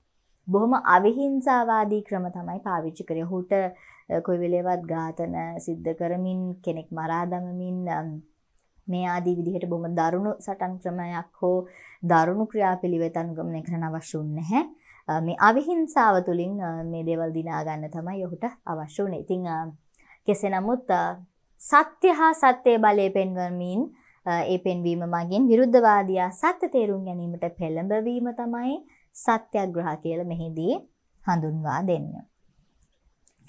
බොහොම අවිහිංසාවාදී ක්‍රම තමයි පාවිච්චි කරේ. ඔහුට කොයි වෙලේවත් ඝාතන සිද්ධ කරමින් කෙනෙක් මරා දමමින් මේ ආදී විදිහට බොහොම දරුණු සටන් ක්‍රමයක් හෝ දරුණු ක්‍රියාපිළිවෙත අනුගමනය කරන්න අවශ්‍ය වුන්නේ නැහැ. මේ අවිහිංසාව තුළින් මේ දේවල් දිනා ගන්න තමයි ඔහුට අවශ්‍ය වුනේ. ඉතින් කෙසේ නමුත් සත්‍ය හා සත්‍යයේ බලය පෙන්වමින් ඒ පෙන්වීම මගින් විරුද්ධවාදියා සත්‍ය තේරුම් ගැනීමට පෙළඹවීම තමයි සත්‍යග්‍රහ කියලා මෙහිදී හඳුන්වා දෙන්න.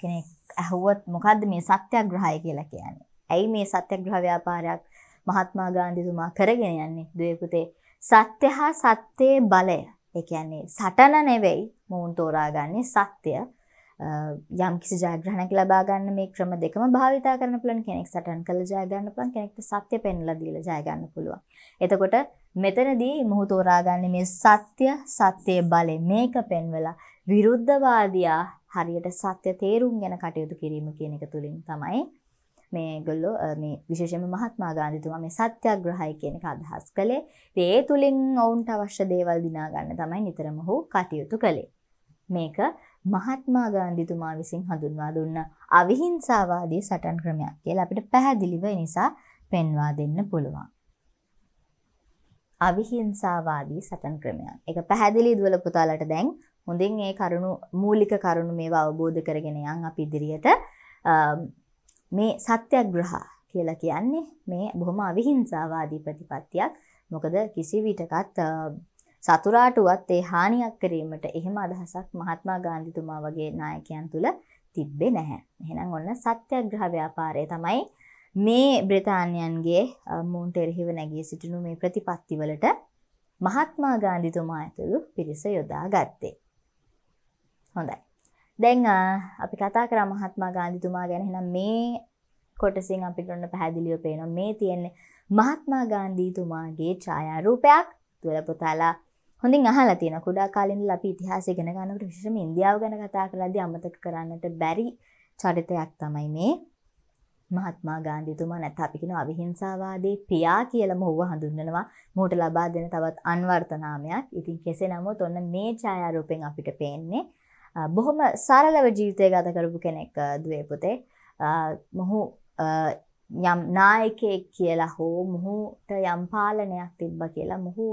කෙනෙක් ඇහුවොත් මොකද්ද මේ සත්‍යග්‍රහය කියලා කියන්නේ? ඇයි මේ සත්‍යග්‍රහ ව්‍යාපාරයක් මහත්මා ගාන්ධිතුමා කරගෙන යන්නේ? දුවේ පුතේ සත්‍ය හා සත්‍යයේ බලය. ඒ කියන්නේ සටන නෙවෙයි මොවුන් තෝරාගන්නේ සත්‍ය. යම් කිසි ජයග්‍රහණයක් ලබා ගන්න මේ ක්‍රම දෙකම භාවිතා කරන්න පුළුවන් කෙනෙක් සටන් කළ ජය ගන්න පුළුවන් කෙනෙක්ට සත්‍ය පෙන්ලා දීලා ජය ගන්න පුළුවන්. එතකොට මෙතනදී මොහු තෝරාගන්නේ මේ සත්‍ය සත්‍යයේ බලය මේක පෙන්වලා විරුද්ධවාදියා හරියට සත්‍ය තේරුම් ගැන කටයුතු කිරීම කියන එක තුලින් තමයි මේගොල්ලෝ මේ විශේෂයෙන්ම මහත්මා ගාන්ධිතුමා මේ සත්‍යග්‍රහය කියන එක අදහස් කළේ. ඉතින් ඒ තුලින් ඔවුන්ට අවශ්‍ය දේවල් දිනා ගන්න තමයි නිතරම ඔහු කටයුතු කළේ. මේක මහත්මා ගාන්ධිතුමා විසින් හඳුන්වා දුන්න අවිහිංසාවාදී සටන් ක්‍රමයක් කියලා අපිට පැහැදිලිව නිසා පෙන්වා දෙන්න පුළුවන්. අවිහිංසාවාදී සටන් ක්‍රමයන්. ඒක පැහැදිලි දුවල පුතාලට දැන් හොඳින් ඒ කරුණු මූලික කරුණු මේවා අවබෝධ කරගෙන යන් අපි ඉදිරියට මේ සත්‍යග්‍රහ කියලා කියන්නේ මේ බොහොම අවිහිංසාවාදී ප්‍රතිපත්තියක්. මොකද කිසි විටකත් සතුරාට උවත් ඒ හානියක් කිරීමට එහෙම අදහසක් මහත්මා ගාන්ධිතුමා වගේ නායකයන් තුල තිබ්බේ නැහැ. එහෙනම් ඔන්න සත්‍යග්‍රහ ව්‍යාපාරය තමයි මේ බ්‍රතාන්යන්ගේ මූන්ට එරහිව නැගී සිටිනු මේ ප්‍රතිපත්තිවලට මහත්මා ගාන්ධිතුමා ඇතුළු පිරිස යොදා ගත්තේ. හොඳයි. දැන් අපි කතා කර මහත්මා ගාන්ධිතුමා ගැන එහෙනම් මේ කොටසින් අපිට ඔන්න පැහැදිලිව පේනවා මේ තියෙන්නේ මහත්මා ගාන්ධිතුමාගේ ඡායාරූපයක්. තුල පුතාලා හොඳින් අහලා තියෙන කුඩා කාලේ ඉඳලා අපි ඉතිහාසය ඉගෙන ගන්නකොට විශේෂයෙන්ම ඉන්දියාව ගැන කතා කරලාදී අමතක කරන්නට බැරි චරිතයක් තමයි මේ මහත්මා ගාන්ධිතුමා නැත්නම් අපි කියන අවිහිංසාවාදී පියා කියලා මොහුව හඳුන්වනවා. මොහුට ලබා දෙන තවත් අන්වර්ථ නාමයක්. ඉතින් කෙසේ නමුත් ඔන්න මේ ඡායාරූපෙන් අපිට පේන්නේ බොහොම සරලව ජීවිතය ගත කරපු කෙනෙක් දුවේ පුතේ. මොහු යම් නායකයෙක් කියලා හෝ මොහුට යම් පාලනයක් තිබ්බා කියලා මොහු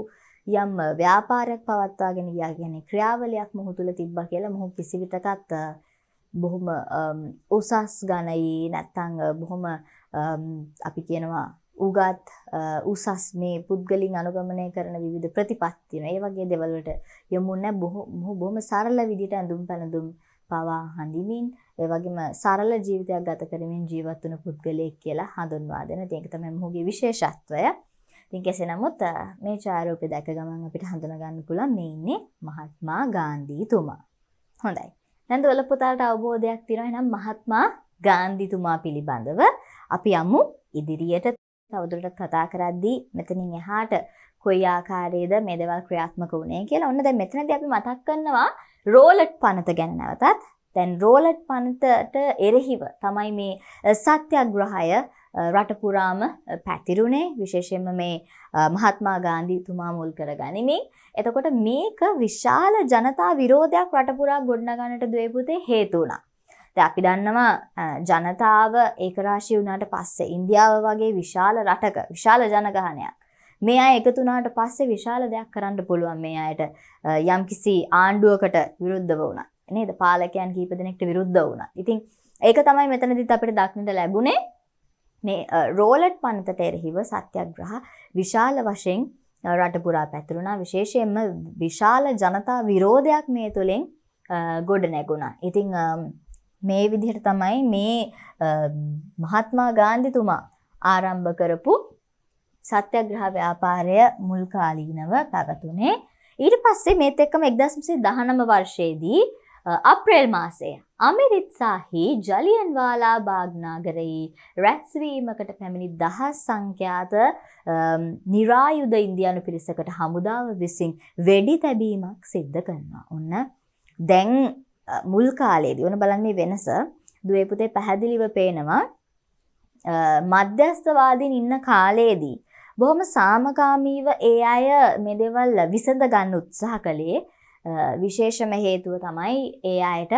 යම් ව්‍යාපාරයක් පවත්වාගෙන ගියා කියන්නේ ක්‍රියාවලියක් මොහු තුල තිබ්බා කියලා මොහු කිසිවිටකත් බොහොම උසස් ගණයේ නැත්තං බොහොම අපි කියනවා උගත් උසස් මේ පුද්ගලින් අනුගමනය කරන විවිධ ප්‍රතිපත්තින ඒ වගේ දෙවල්වලට යොමුන්න බොහෝ බොහොම සරල විදිහට ඇඳුම් පැළඳුම් පවා හඳිමින් ඒ වගේම සරල ජීවිතයක් ගත කරමින් ජීවත් වුණු පුද්ගලයෙක් කියලා හඳුන්වා දෙන තියෙක තමයි මොහුගේ විශේෂත්වය. ඉතින් කෙසේ නමුත් මේ ඡායාරූපය දැක ගමන් අපිට හඳුනා ගන්න පුළුවන් මේ ඉන්නේ මහත්මා ගාන්ධීතුමා. හොඳයි. නැන්දවල පුතාට අවබෝධයක් තියෙනවා එහෙනම් මහත්මා ගාන්ධිතුමා පිළිබඳව අපි යමු ඉදිරියට තවදුරටත් කතා කරද්දී මෙතනින් එහාට කොයි ආකාරයේද මේ දේවල් ක්‍රියාත්මක වුණේ කියලා. ඔන්න දැන් මෙතනදී අපි මතක් කරනවා රෝලට් පනත ගැන නැවතත් දැන් රෝලට් පනතට එරෙහිව තමයි මේ සත්‍යග්‍රහය රටපුරාම පැතිරුණේ විශේෂයෙන්ම මේ මහත්මා ගාන්ධි තුමා මුල් කර ගනිමින්. එතකොට මේක විශාල ජනතා විරෝධයක් රටපුරා ගොඩනගන්නට දවේපුතේ හේතු වුණා. අපි දන්නවා ජනතාව ඒකරාශී වුණාට පස්සේ ඉන්දියාව වගේ විශාල රටක විශාල ජනගහනයක් මේ අය එකතු වුණාට පස්සේ විශාල දෙයක් කරන්න පුළුවන් මේ අයට යම්කිසි ආණ්ඩුවකට විරුද්ධව වුණා. නේද? පාලකයන් කීප දෙනෙක්ට විරුද්ධ වුණා. ඉතින් ඒක තමයි මෙතනදිත් අපිට දක්නට ලැබුණේ. මේ රෝලට් පනතට එරෙහිව සත්‍යග්‍රහ විශාල වශයෙන් රට පුරා පැතිරුණා විශේෂයෙන්ම විශාල ජනතා විරෝධයක් මේ තුළින් ගොඩ නැගුණා. ඉතිං මේ විදිහට තමයි මේ මහත්මා ගාන්ධිතුමා ආරම්භ කරපු සත්‍යග්‍රහ ව්‍යාපාරය මුල්කාලීනව පැවතුනේ ඊට පස්සේ මේත් එක්කම එක්දස්සේ දහනම වර්ෂයේදී අප්‍රේල් මාසය අමිරිත්සාහි ජලියන්වාලා භාග්නාගරයේ රැස්වීමකට පැමිණි දහස් සංඛ්‍යාත නිරායුද ඉන්දියානු පිරිසකට හමුදාව විසින් වෙඩි තැබීමක් සිද්ධ කරනවා. ඔන්න දැන් මුල් කාලයේදී ඔන්න බලන්න මේ වෙනස දුවේ පුතේ පැහැදිලිව පේනවා මධ්‍යස්ථවාදීන් ඉන්න කාලයේදී බොහොම සාමකාමීව ඒ අය මේ දේවල් විසඳ ගන්න උත්සාහ කළේ විශේෂම හේතුව තමයි ඒ අයට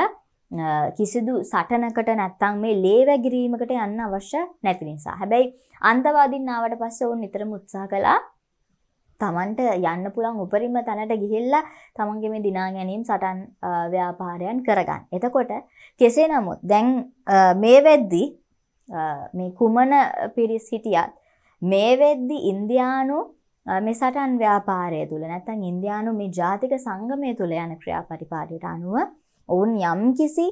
කිසිදු සටනකට නැත්තං මේ ලේ වැගිරීමකට යන්න අවශ්‍ය නැති නිසා. හැබැයි අන්තවාදීන් ආවට පස්සේ ඕන් නිතරම උත්සාහ කළා තමන්ට යන්න පුළන් උපරිම තැනට ගිහිල්ලා තමන්ගේ මේ දිනා ගැනීම් සටන් ව්‍යාපාරයන් කරගන්න. එතකොට කෙසේ නමුත් දැන් මේ වෙද්දි මේ කුමන පිරිස් හිටියත් මේ වෙද්දි ඉන්දියානු මේ සටන් ව්‍යාපාරය තුළ නැත්තං ඉන්දයානු මේ ජාතික සංගමය තුළ යන ක්‍රියාපටිපාඩයට අනුව ඔවුන් යම් කිසි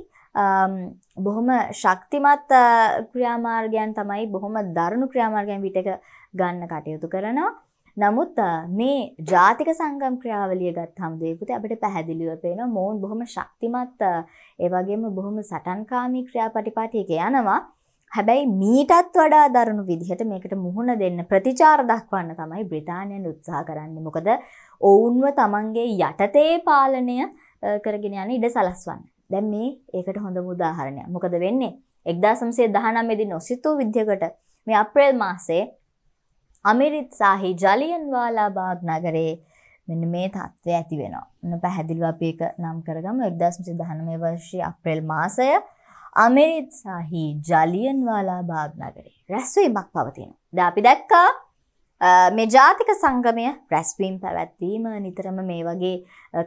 බොහොම ශක්තිමත් ක්‍රියාමාර්ගයන් තමයි බොහොම දරුණු ක්‍රියාමාර්ගයන් විටක ගන්න කටයුතු කරනවා. නමුත් මේ ජාතික සංගම් ක්‍රියාවලිය ගත් හමුදයකුත අපට පැහැදිලිව පේන මොවුන් බොහොම ශක්තිමත් ඒවගේම බොහොම සටන්කාමී ක්‍රියාපටිපාටියක යනවා. හැබැයි මීටත් වඩා දරුණු විදිහට මේකට මුහුණ දෙන්න ප්‍රතිචාර දක්වන්න තමයි බ්‍රිතාන්‍යයන් උත්සාහ කරන්න මොකද ඔවුන්ව තමන්ගේ යටතේ පාලනය කරගෙන යන ඉඩ සලස්වන්න. දැන් මේ ඒකට හොඳ උදාහරණයක්. මොකද වෙන්නේ? 1919 වෙනි නොසිතූ විද්‍යකට මේ අප්‍රේල් මාසේ අමිරිත්සාහි ජලියන්වාලා බාග් නගරේ මෙන්න මේ තත්ත්වය ඇති වෙනවා. මෙන්න පැහැදිලිව අපි ඒක නම් කරගමු 1919 වර්ෂයේ අප්‍රේල් මාසය අමෙරිත්සාහි ජලියන්වාලා භාග්නගරේ රැස්වීමක් පවතින. දාපි දැක්කා මේ ජාතික සංගමය රැස්වීම් පැවැත්වීම නිතරම මේ වගේ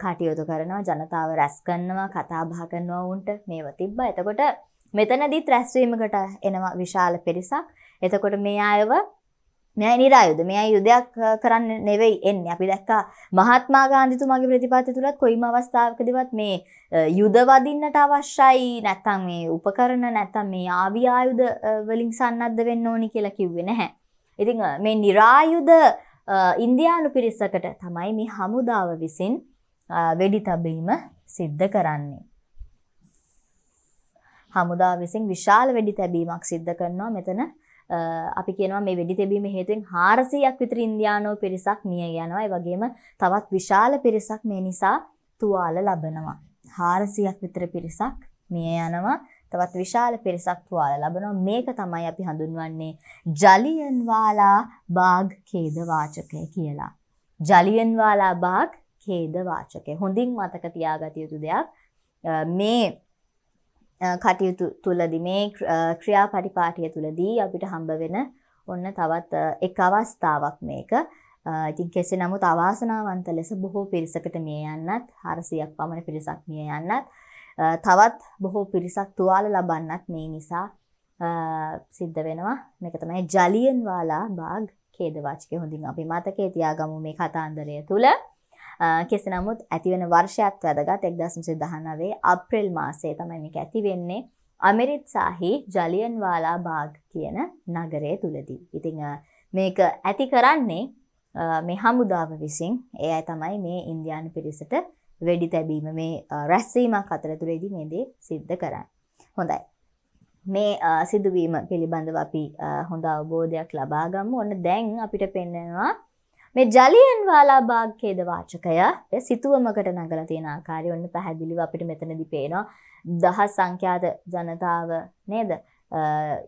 කටයුතු කරනවා ජනතාව රැස්කන්නවා කතාභා කරනවා උන්ට මේව තිබ්බ එතකොට මෙතනදිත් රැස්වීමකට එනවා විශාල පිරිසක් එතකොට මේ අයව මෙයා නිරායුද මෙයා යුදයක් කරන්න නෙවෙයි එන්නේ අපි දැක්කා මහත්මා ගාන්ධිතුමාගේ ප්‍රතිපත්ති තුලත් කොයිම අවස්ථාවකදීවත් මේ යුද වදින්නට අවශ්‍යයි නැත්නම් මේ උපකරණ නැත්නම් මේ ආවි ආයුධ වලින් සන්නද්ධ වෙන්න ඕනි කියලා කිව්වේ නැහැ. ඉතින් මේ નિરાයුධ ඉන්දියානු පිරිසකට තමයි මේ හමුදාව විසින් වෙඩි තැබීම සිද්ධ කරන්නේ. හමුදාව විසින් විශාල වෙඩි තැබීමක් සිද්ධ කරනවා මෙතන අපි කියනවා මේ වෙඩි තැබීම හේතුවෙන් 400ක් විතර ඉන්දියානෝ පිරිසක් මිය යනවා. ඒ වගේම තවත් විශාල පිරිසක් මේ නිසා තුවාල ලබනවා. 400ක් විතර පිරිසක් මිය යනවා. තවත් විශාල පිරිසක් තුවාල ලබනවා. මේක තමයි අපි හඳුන්වන්නේ ජලියන්වාලා බාග් ඛේද වාචකය කියලා. ජලියන්වාලා බාග් ඛේද වාචකය. හොඳින් මතක තියාගත යුතු දෙයක්. මේ කටයුතු තුලදී මේ ක්‍රියාපටිපාටිය තුලදී අපිට හම්බ වෙන ඔන්න තවත් එක් අවස්ථාවක් මේක. ඉතින් කෙසේ නමුත් අවාසනාවන්ත ලෙස බොහෝ පිරිසකට මිය යන්නත් 400ක් පමණ පිරිසක් මිය යන්නත් තවත් බොහෝ පිරිසක් තුවාල ලබන්නත් මේ නිසා සිද්ධ වෙනවා මේක තමයි ජලියන් වාලා බාග් ඛේදවාචකය හොඳින් අපි මතකයේ තියාගමු මේ කතාන්දරය තුල කෙසේ නමුත් ඇතිවෙන වර්ෂයත් වැදගත් 1919 අප්‍රේල් මාසයේ තමයි මේක ඇති වෙන්නේ අමෙරිත්සාහි ජලියන්වාලා බාග් කියන නගරය තුලදී. ඉතින් මේක ඇති කරන්නේ මේ හමුදාව විසින් ඒ අය තමයි මේ ඉන්දියානු පිරිසට වෙඩි තැබීම මේ රැස්වීමක් අතරතුරේදී මේ දේ සිද්ධ කරන්න. හොඳයි. මේ සිදුවීම පිළිබඳව අපි හොඳ අවබෝධයක් ලබාගම්ම ඔන්න දැන් අපිට පෙන්නවා මේ ජලියන් වාලා බාග් ඛේද වාචකය සිතුවමකට නගලා තියෙන ආකාරය ඔන්න පැහැදිලිව අපිට මෙතනදි පේනවා. දහස් සංඛ්‍යාත ජනතාව නේද?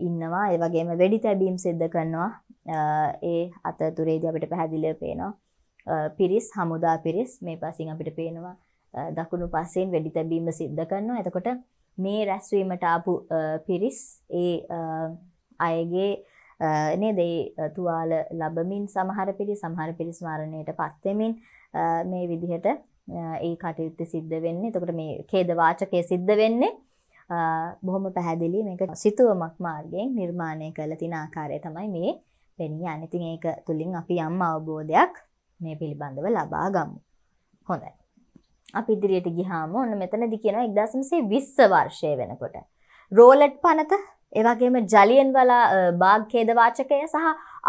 ඉන්නවා. ඒ වගේම වෙඩි තැබීම් සිද්ධ කරනවා. ඒ අතරතුරේදී අපිට පැහැදිලිව පේනවා. පිරිස් හමුදා පිරිස් මේ පසින් අපිට පේනවා. දකුණු පස්සෙන් වෙඩි තැබීම සිද්ධ කරනවා. එතකොට මේ රැස්වීමට ආපු පිරිස් ඒ අයගේ නේද ඒ තුවාල ලබමින් සමහර පිළි සමහර පිරිස් මරණයට පත් වෙමින් මේ විදිහට ඒ කටයුත්ත සිද්ධ වෙන්නේ. එතකොට මේ ඛේද වාචකයේ සිද්ධ වෙන්නේ බොහොම පැහැදිලි මේක සිතුවමක් මාර්ගයෙන් නිර්මාණය කරලා තියෙන ආකාරය තමයි මේ වෙන්නේ. අනිත් ඉතින් ඒක තුලින් අපි යම් අවබෝධයක් මේ පිළිබඳව ලබා ගමු. හොඳයි. අපි ඉදිරියට ගියාම ඔන්න මෙතනදි කියනවා 1920 වර්ෂය වෙනකොට රෝලට් පනත ඒවගේම ජලියන්වලා භාග්‍යේදවාචකය සහ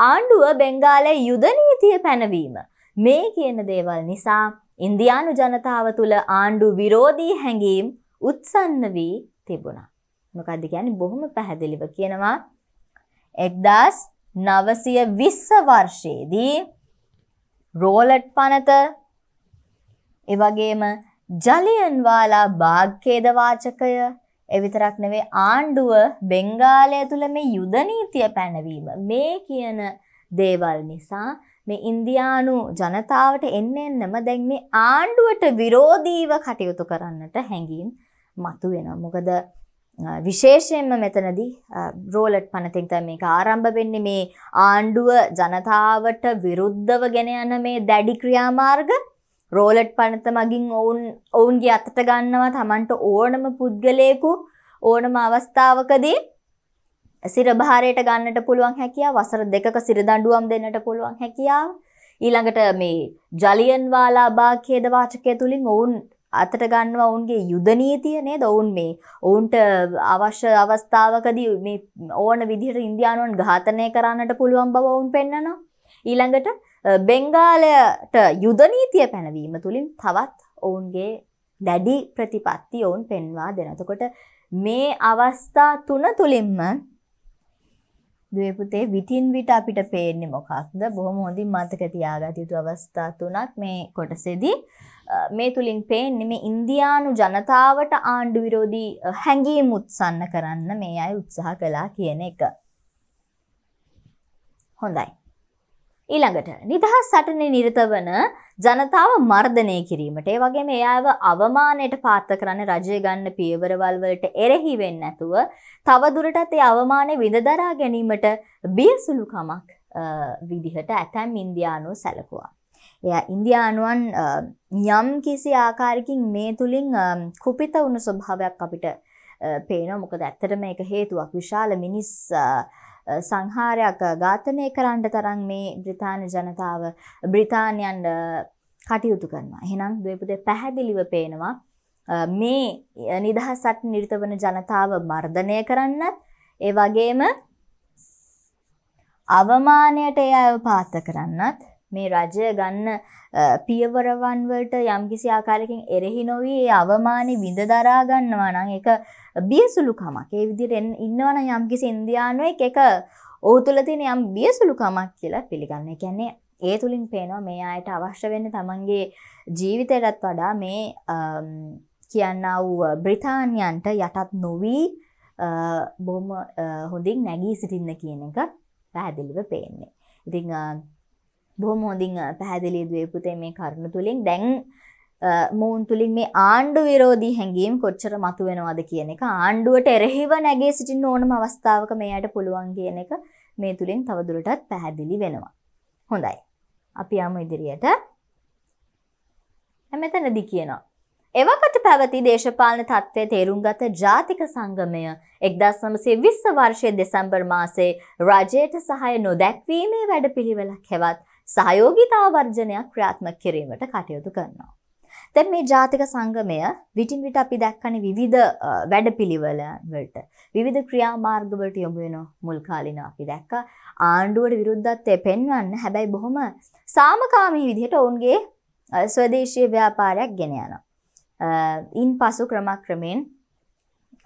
ආණ්ඩුව බෙංගාලය යුදනීතිය පැනවීම. මේ කියන දේවල් නිසා ඉන්දියානු ජනතාව තුළ ආණ්ඩු විරෝධී හැඟීම් උත්සන්න වී තිබුණා. මොකක්ද කියන්නේ බොහොම පැහැදිලිව කියනවා එක්දස් නවසය විස්ස වර්ෂයේදී රෝලට් පනත එවගේම ජලියන්වාලා භාග්‍යේදවාචකය එවිතරක් නෙවේ ආණ්ඩුව බෙංගාලය තුළ මේ යුදනීතිය පැනවීම මේ කියන දේවල් නිසා මේ ඉන්දියානු ජනතාවට එන්න එන්නම දැන් මේ ආණ්ඩුවට විරෝධීව කටයුතු කරන්නට හැඟීම් මතු වෙනවා. මොකද විශේෂයෙන්ම මෙතනදී රෝලට් පනතින් තමයි මේක ආරම්භ වෙන්නේ මේ ආණ්ඩුව ජනතාවට විරුද්ධව ගෙන යන මේ දැඩි ක්‍රියාමාර්ග රෝලට් පනත මගින් ඔවුන් ඔවුන්ගේ අතට ගන්නවා තමන්ට ඕනම පුද්ගලයෙකු ඕනම අවස්ථාවකදී සිරභාරයට ගන්නට පුළුවන් හැකියාව වසර දෙකක සිරදඬුවම් දෙන්නට පුළුවන් හැකියාව ඊළඟට මේ ජලියන් වාලා බාග් ඛේද වාචකය තුලින් ඔවුන් අතට ගන්නවා ඔවුන්ගේ යුද නීතිය නේද ඔවුන් මේ ඔවුන්ට අවශ්‍ය අවස්ථාවකදී මේ ඕන විදිහට ඉන්දියානුවන් ඝාතනය කරන්නට පුළුවන් බව ඔවුන් පෙන්නවා ඊළඟට බෙංගාලයට යුදනීතිය පැනවීම තුළින් තවත් ඔවුන්ගේ දැඩි ප්‍රතිපත්ති ඔවුන් පෙන්වා දෙනතකොට මේ අවස්ථා තුන තුළින්ම දවපුතේ විටින් විට අපිට පේන්නේ මොකක්ද බොහොම හොඳින් මතක තියාගත යුතු අවස්ථා තුනක් මේ කොටසෙදී මේ තුලින් පේන්නේ මේ ඉන්දියානු ජනතාවට ආණ්ඩු විරෝධී හැඟීම් උත්සන්න කරන්න මේ අය උත්සාහ කළා කියන එක. හොඳයි. ඊළඟට නිදහස් සටනේ නිරත වන ජනතාව මර්ධනය කිරීමට ඒ වගේම එයාව අවමානයට පාත්‍ර කරන්න රජය ගන්න පියවරවල් වලට එරෙහි වෙන්නේ නැතුව තවදුරටත් ඒ අවමානය විඳදරා ගැනීමට බියසුළුකමක් විදිහට ඇතැම් ඉන්දියානු සැලකුවා. එයා ඉන්දියානුවන් යම් කිසි ආකාරකින් මේ තුලින් කුපිත වුණු ස්වභාවයක් අපිට පේනවා මොකද ඇත්තට මේක හේතුවක් විශාල මිනිස් සංහාරයක් ඝාතනය කරන්න තරම් මේ බ්‍රිතාන්‍ය ජනතාව බ්‍රිතාන්‍යයන් කටයුතු කරනවා. එහෙනම් ද්වේපදේ පැහැදිලිව පේනවා මේ නිදහසට නිරත වන ජනතාව මර්ධනය කරන්න ඒ වගේම අවමානයට එය පාත්ත කරන්නත් මේ රජය ගන්න පියවරවන්වලට යම්කිසි ආකාරයකින් එරෙහි නොවී ඒ අවමානේ විඳ දරා ගන්නවා නම් ඒක බියසුලුකමක්. ඒ විදිහට ඉන්නවනම් යම්කිසි ඉන්දියානුවෙක් ඒක ඔහු තුළ තියෙන යම් බියසුලුකමක් කියලා පිළිගන්න. ඒ කියන්නේ ඒ තුලින් පේනවා මේ අයට අවශ්‍ය වෙන්නේ තමන්ගේ ජීවිතයටත් වඩා මේ කියන්නා වූ බ්‍රිතාන්‍යයන්ට යටත් නොවී බොහොම හොඳින් නැගී සිටින්න කියන එක පැහැදිලිව පේන්නේ. ඉතින් බොහොම හොඳින් පැහැදිලි දුවේ පුතේ මේ කරුණ තුලින් දැන් මොවුන් තුළින් මේ ආණ්ඩු විරෝධී හැඟීම් කොච්චර මතු වෙනවාද කියන එක ආණ්ඩුවට එරෙහිව නැගේ සිටින්න ඕනම අවස්ථාවක මෙයට පුළුවන් කියන එක මේ තුළින් තවදුරටත් පැහැදිලි වෙනවා. හොඳයි. අපි යමු ඉදිරියට. මෙතනදී කියනවා. එවකට පැවති දේශපාලන තත්ත්වය තේරුම්ගත ජාතික සංගමය එක්දස් නමසේ විස්ස වර්ෂය දෙසැම්බර් මාසේ රජයට සහය නොදැක්වීමේ වැඩ පිළිවෙලක් හෙවත් සහයෝගිතා වර්ජනයක් ක්‍රියාත්මක කිරීමට කටයුතු කරනවා. දැන් මේ ජාතික සංගමය විටින් විට අපි දැක්කනේ විවිධ වැඩපිළිවෙල වලට විවිධ ක්‍රියාමාර්ග වලට යොමු වෙන මුල් කාලින අපි දැක්කා ආණ්ඩුවට විරුද්ධත්වය පෙන්වන්න හැබැයි බොහොම සාමකාමී විදිහට ඔවුන්ගේ ස්වදේශීය ව්‍යාපාරයක් ගෙන යනවා. ඉන් පසු ක්‍රමක්‍රමයෙන්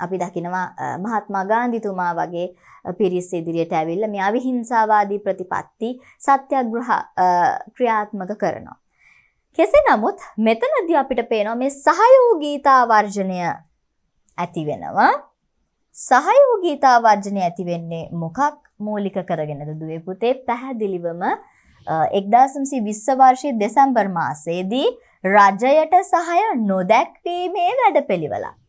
අපි දකිනවා මහත්මා ගාන්ධිතුමා වගේ පිරිස් ඉදිරියට ඇවිල්ලා මෙයා විහිංසාවාදී ප්‍රතිපත්ති සත්‍යග්‍රහ ක්‍රියාත්මක කරනවා. කෙසේ නමුත් මෙතනදී අපිට පේනවා මේ සහයෝගීතා වර්ජණය ඇති වෙනවා. සහයෝගීතා වර්ජණය ඇති වෙන්නේ මොකක් මූලික කරගෙනද දුවේ පුතේ පැහැදිලිවම 1920 වර්ෂයේ දෙසැම්බර් මාසයේදී රජයට සහය නොදැක්වීමේ වැඩපිළිවෙලක්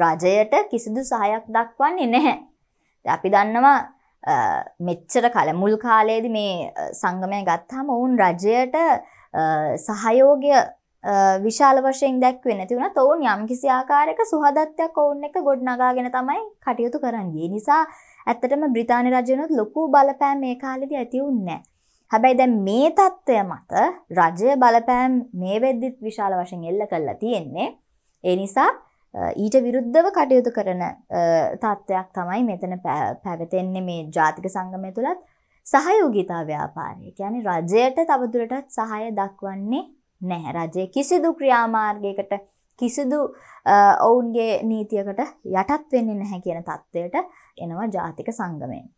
රජයට කිසිදු සහයක් දක්වන්නේ නැහැ. අපි දන්නවා මෙච්චර කල මුල් කාලයේද මේ සංගමය ගත්හම ඔවුන් රජයට සහයෝගය විශාල වශයෙන් දැක්වෙන තිවුණ ඔවුන් යම් කිසි ආකාරයක සුහදත්වයක් ඔවුන් එක ගොඩ්නගාගෙන තමයි කටයුතු කරන්නේ. නිසා ඇත්තටම බ්‍රිතාන්‍ය රජයනොත් ලොකු බලපෑම් මේ කාලෙදී ඇති වුන්නේ හැබැයි දැන් මේ தত্ত্বය මත රජය බලපෑම් මේ වෙද්දිත් විශාල වශයෙන් එල්ල කරලා තියෙන්නේ. ඒ නිසා ඊට විරුද්ධව කටයුතු කරන තත්ත්වයක් තමයි මෙතන පැවතෙන්නේ මේ ජාතික සංගමය තුළත් සහයෝගීතා ව්‍යාපාරය කියන්නේ රජයට තවදුරටත් සහය දක්වන්නේ නැහැ. රජය කිසිදු ක්‍රියාමාර්ගයකට කිසිදු ඔවුන්ගේ නීතියකට යටත් වෙන්නේ නැහැ කියන තත්ත්වයට එනවා ජාතික සංගමයෙන්.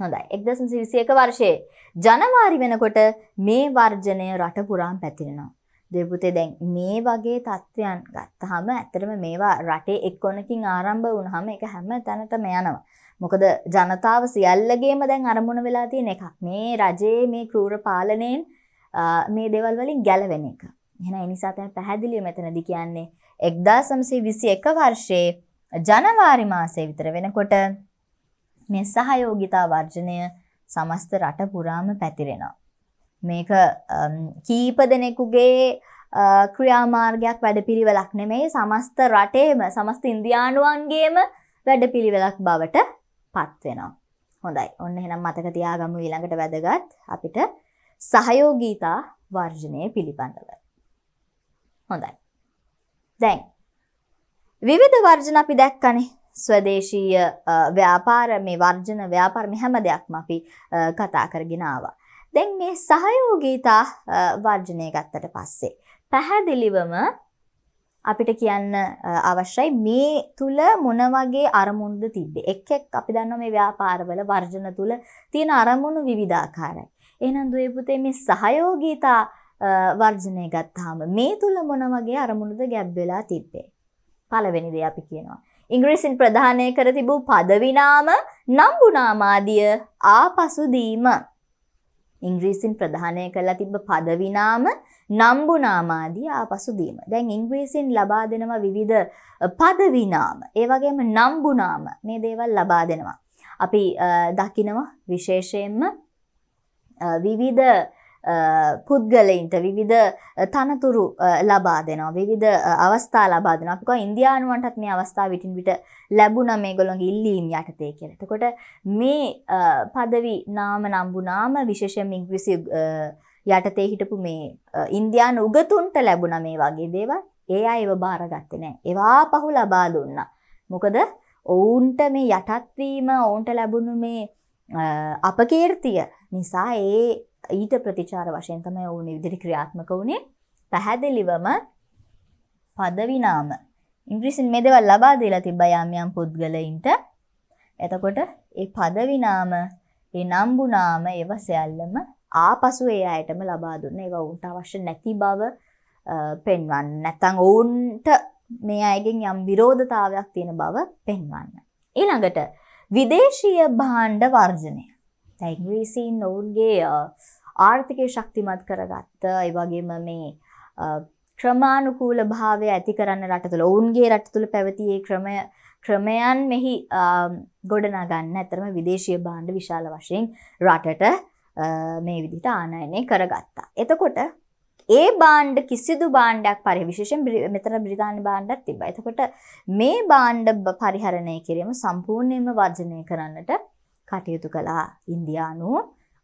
හොඳයි. 1921 වර්ෂයේ ජනවාරි වෙනකොට මේ වර්ජනය රට පුරාම පැතිරෙනවා. දෙපුතේ දැන් මේ වගේ තත්ත්වයන් ගත්තහම ඇත්තටම මේවා රටේ එක්කොනකින් ආරම්භ වුණාම ඒක හැම තැනටම යනවා. මොකද ජනතාව සියල්ලගේම දැන් අරමුණ වෙලා තියෙන එකක්. මේ රජයේ මේ කෲර පාලනයෙන් මේ දේවල් වලින් ගැලවෙන එක. එහෙනම් ඒ නිසා තමයි පැහැදිලිව මෙතනදී කියන්නේ 1921 වර්ෂයේ ජනවාරි මාසයේ විතර වෙනකොට මේ සහයෝගිතා වර්ජනය සමස්ත රට පුරාම පැතිරෙනවා. මේක කීප දෙනෙකුගේ ක්‍රියාමාර්ගයක් වැඩපිළිවෙලක් නෙමෙයි සමස්ත රටේම සමස්ත ඉන්දියානුවන්ගේම වැඩපිළිවෙලක් බවට පත්වෙනවා. හොඳයි ඔන්න එහෙනම් මතක තියාගමු ඊළඟට වැදගත් අපිට සහයෝගීතා වර්ජනය පිළිබඳව. හොඳයි. දැන් විවිධ වර්ජන අපි දැක්කනේ ස්වදේශීය ව්‍යාපාර මේ වර්ජන ව්‍යාපාර මේ හැම දෙයක්ම අපි කතා කරගෙන ආවා. දැන් මේ සහයෝගීතා වර්ජනය ගත්තට පස්සේ. පැහැදිලිවම අපිට කියන්න අවශ්‍යයි මේ තුල මොන වගේ අරමුණුද තිබ්බේ එක් එක් අපි දන්නවා මේ ව්‍යාපාරවල වර්ජන තුල තියෙන අරමුණු විවිධාකාරයි එහෙනම් දුවේ පුතේ මේ සහයෝගීතා වර්ජනය ගත්තාම මේ තුල මොන වගේ අරමුණුද ගැබ් වෙලා තිබ්බේ පළවෙනි දේ අපි කියනවා ඉංග්‍රීසින් ප්‍රධානය කර තිබූ පදවිනාම නම්බුනාමාදිය ආපසුදීම ඉංග්‍රීසින් ප්‍රධානය කරලා තිබ්බ පදවිනාම නම්බුනාමාදී ආපසුදීම. දැන් ඉංග්‍රීසින් ලබා දෙනවා විවිධ පදවිනාම. ඒ වගේම නම්බුනාම මේ දේවල් ලබා දෙනවා. අපි දකිනවා විශේෂයෙන්ම විවිධ පුද්ගලයින්ට විවිධ තනතුරු ලබා දෙනවා විවිධ අවස්ථා ලබා දෙනවා අපිකෝ ඉන්දියානුවන්ටත් මේ අවස්ථාව විටින් විට ලැබුණ මේ ගොළොන්ගේ ඉල්ලීම් යටතේ කියලා. එතකොට මේ පදවි නාම නම්බුනාම විශේෂයෙන් ඉංග්‍රීසි යටතේ හිටපු මේ ඉන්දියානු උගතුන්ට ලැබුණ මේ වගේ දේවල් ඒ අය ඒව බාරගත්තේ නැහැ. ඒවා පහු ලබා දුන්නා. මොකද ඔවුන්ට මේ යටත්වීම ඔවුන්ට ලැබුණු මේ අපකීර්තිය නිසා ඒ ඊට ප්‍රතිචාර වශයෙන් තමයි ඔවුන් විදිහට ක්‍රියාත්මක වුණේ. පැහැදිලිවම පදවිනාම ඉංග්‍රීසින් මේ දේවල් ලබා දීලා තිබ්බා යම් යම් පුද්ගලයින්ට. එතකොට ඒ පදවිනාම, ඒ නම්බු නාම ඒව සැල්ලම ආපසු ඒ අයටම ලබා දුන්න. ඒවා උන්ට අවශ්‍ය නැති බව පෙන්වන්න. නැත්නම් ඔවුන්ට මේ අයගෙන් යම් විරෝධතාවයක් තියෙන බව පෙන්වන්න. ඊළඟට විදේශීය භාණ්ඩ වර්ජනය තැංග්‍රීසින් ඔවුන්ගේ ආර්ථිකය ශක්තිමත් කරගත්ත ඒවගේම මේ ක්‍රමානුකූල භාවය ඇති කරන්න රට තුළ ඔවුන්ගේ රට තුළ පැවතියේ ක්‍රමය ක්‍රමයන් මෙහි ගොඩනගන්න ඇතරම විදේශය බාණ්ඩ විශාල වශයෙන් රටට මේ විදිට ආනයනය කරගත්තා. එතකොට ඒ බාණ්ඩ කිසිදු බාණ්ඩක් පරි විශේෂෙන් මෙතර බ්‍රධාන බාණ්ඩක් තිබ එතකොට මේ බාණ්ඩ පරිහරණය කිරීම සම්පූර්ණයම වර්ජනය කරන්නට කටයුතු කළා ඉන්දයානුව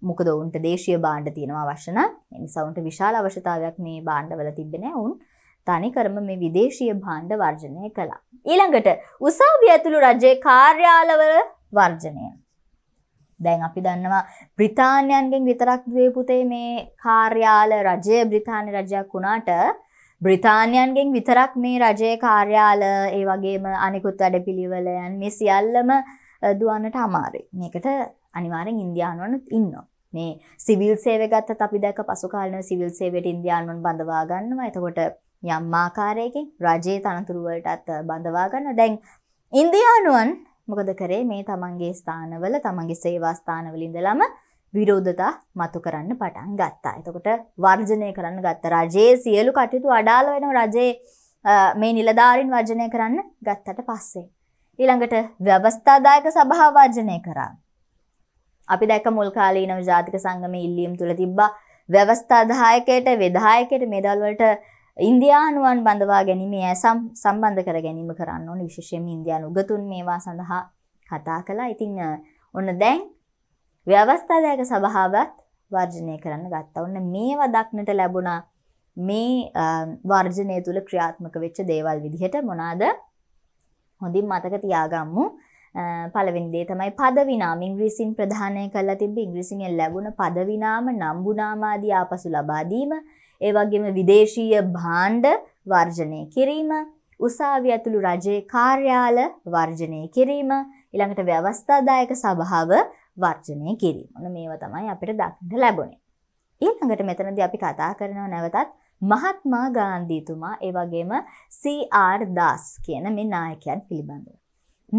මොකද ඔවුන්ට දේශය බාණ්ඩ තියෙනවා වශන නිසවුන්ට විශාල අවශ්‍යතාවයක් මේ බාණ්ඩවල තිබෙන ඔවුන් තනි කරම මේ විදේශීය භාණ්ඩ වර්ජනය කළා. ඊළඟට උසාවිය ඇතුළු රජයේ කාර්යාලවල වර්ජනය. දැන් අපි දන්නවා බ්‍රිතාන්‍යයන්ගෙන් විතරක් දුවේ පුතේ මේ කාර්යාල රජය බ්‍රිතාන්‍ය රජයක් වුණාට බ්‍රිතාන්‍යයන්ගෙන් විතරක් මේ රජයේ කාර්යාල ඒ වගේම අනිකුත් වැඩපිළිවෙලයන් මේ සියල්ලම දුවන්නට අමාරේ මේකට අනිවාරෙන් ඉන්දයානුවනුත් ඉන්නවා මේ සිවිල් සේවගත්ත අපි දැක පසුකාලන සිවිල් සේවට ඉන්දයානුවන් බඳවාගන්නම එතකොට යම් ආකාරයකින් රජයේ තනතුරුවලටත් බඳවාගන්න දැන් ඉන්දයානුවන් මොකද කරේ මේ තමන්ගේ ස්ථානවල තමන්ගේ සේවාස්ථානවලින්දලම විරෝධතා මතු කරන්න පටන් ගත්තා. එතකොට වර්ජනය කරන්න ගත්ත රජයේ සියලු කටයුතු අඩාල වෙන රජයේ මේ නිලධාරින් වර්ජනය කරන්න ගත්තට පස්සේ. ඊළඟට ව්‍යවස්ථාදායක සභාව වර්ජනය කරා. අපි දැක මුල් කාලේ ඉනව ජාතික සංගමයේ ඉල්ලීම් තුල තිබ්බා ව්‍යවස්ථාදායකයට විධායකයට මෙදල් වලට ඉන්දියානුවන් බඳවා ගැනීම ඇසම් සම්බන්ධ කර ගැනීම කරන්න ඕන විශේෂයෙන් ඉන්දියානු උගතුන් මේවා සඳහා කතා කළා. ඉතින් ඔන්න දැන් ව්‍යවස්ථාදායක සභාවත් වර්ජනය කරන්න ගත්තා. ඔන්න මේවා දක්නට ලැබුණා මේ වර්ජනය තුල ක්‍රියාත්මක වෙච්ච දේවල් විදිහට මොනවාද? හොඳින් මතක තියාගම්මු. පළවෙනි දේ තමයි පදවිනාම ඉංග්‍රීසියෙන් ප්‍රධානය කරලා තිබ්බ ඉංග්‍රීසියෙන් ලැබුණ පදවිනාම නම්බුනාම ආදී ආපසු ලබා දීම ඒ වගේම විදේශීය භාණ්ඩ වර්ජනය කිරීම උසාවි ඇතුළු රජයේ කාර්යාල වර්ජනය කිරීම ඊළඟට ව්‍යවස්ථාදායක සභාව වර්ජනය කිරීම. ඔන්න මේවා තමයි අපිට දක්න්න ලැබුණේ. ඊළඟට මෙතනදී අපි කතා කරනවා නැවතත් මහත්මා ගාන්ධීතුමා ඒ වගේම සී.ආර්. දාස් කියන මේ නායකයන් පිළිබඳව.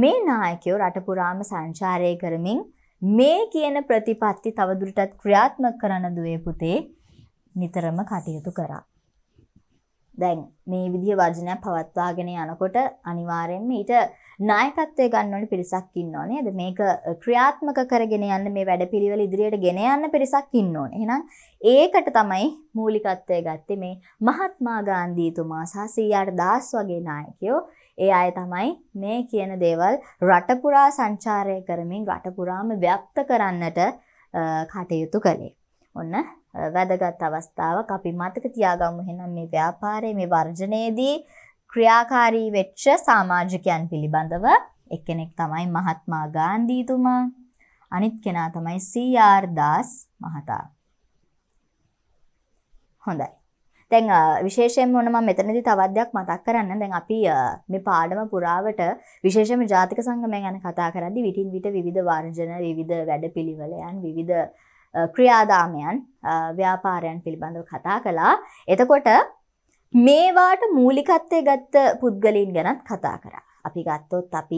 මේ නායකයෝ රට පුරාම සංචාරය කරමින් මේ කියන ප්‍රතිපත්ති තවදුරටත් ක්‍රියාත්මක කරන දුවේ පුතේ නිතරම කටයුතු කරා. දැන් මේ විදිහ වර්ජනයක් පවත්වාගෙන යනකොට අනිවාර්යෙන්ම ඊට නායකත්වය ගන්න ඕනේ පිරිසක් ඉන්න ඕනේ. නේද? මේක ක්‍රියාත්මක කරගෙන යන්න මේ වැඩපිළිවෙල ඉදිරියට ගෙන යන්න පිරිසක් ඉන්න ඕනේ. එහෙනම් ඒකට තමයි මූලිකත්වය ගත්තේ මේ මහත්මා ගාන්ධීතුමා සහ සීයාට දාස් වගේ නායකයෝ. ඒ අය තමයි මේ කියන දේවල් රට පුරා සංචාරය කරමින් රට පුරාම ව්‍යාප්ත කරන්නට කටයුතු කළේ. ඔන්න වැදගත් අවස්ථාවක් අපි මතක තියාගමු එහෙනම් මේ ව්‍යාපාරයේ මේ වර්ජනයේදී ක්‍රියාකාරී වෙච්ච සමාජිකයන් පිළිබඳව එක්කෙනෙක් තමයි මහත්මා ගාන්ධීතුමා අනිත් කෙනා තමයි සීආර් දාස් මහතා. හොඳයි. දැන් විශේෂයෙන්ම මොන මම මෙතනදී තවත් දෙයක් මතක් කරන්න. දැන් අපි මේ පාඩම පුරාවට විශේෂයෙන්ම ජාතික සංගමයන් ගැන කතා කරද්දී විටින් විට විවිධ වර්ජන, විවිධ වැඩපිළිවෙලයන්, විවිධ ක්‍රියාදාමයන්, ව්‍යාපාරයන් පිළිබඳව කතා කළා. එතකොට මේවාට මූලිකත්වය ගත්ත පුද්ගලින් ගැනත් කතා කර. අපි ගත්තොත් අපි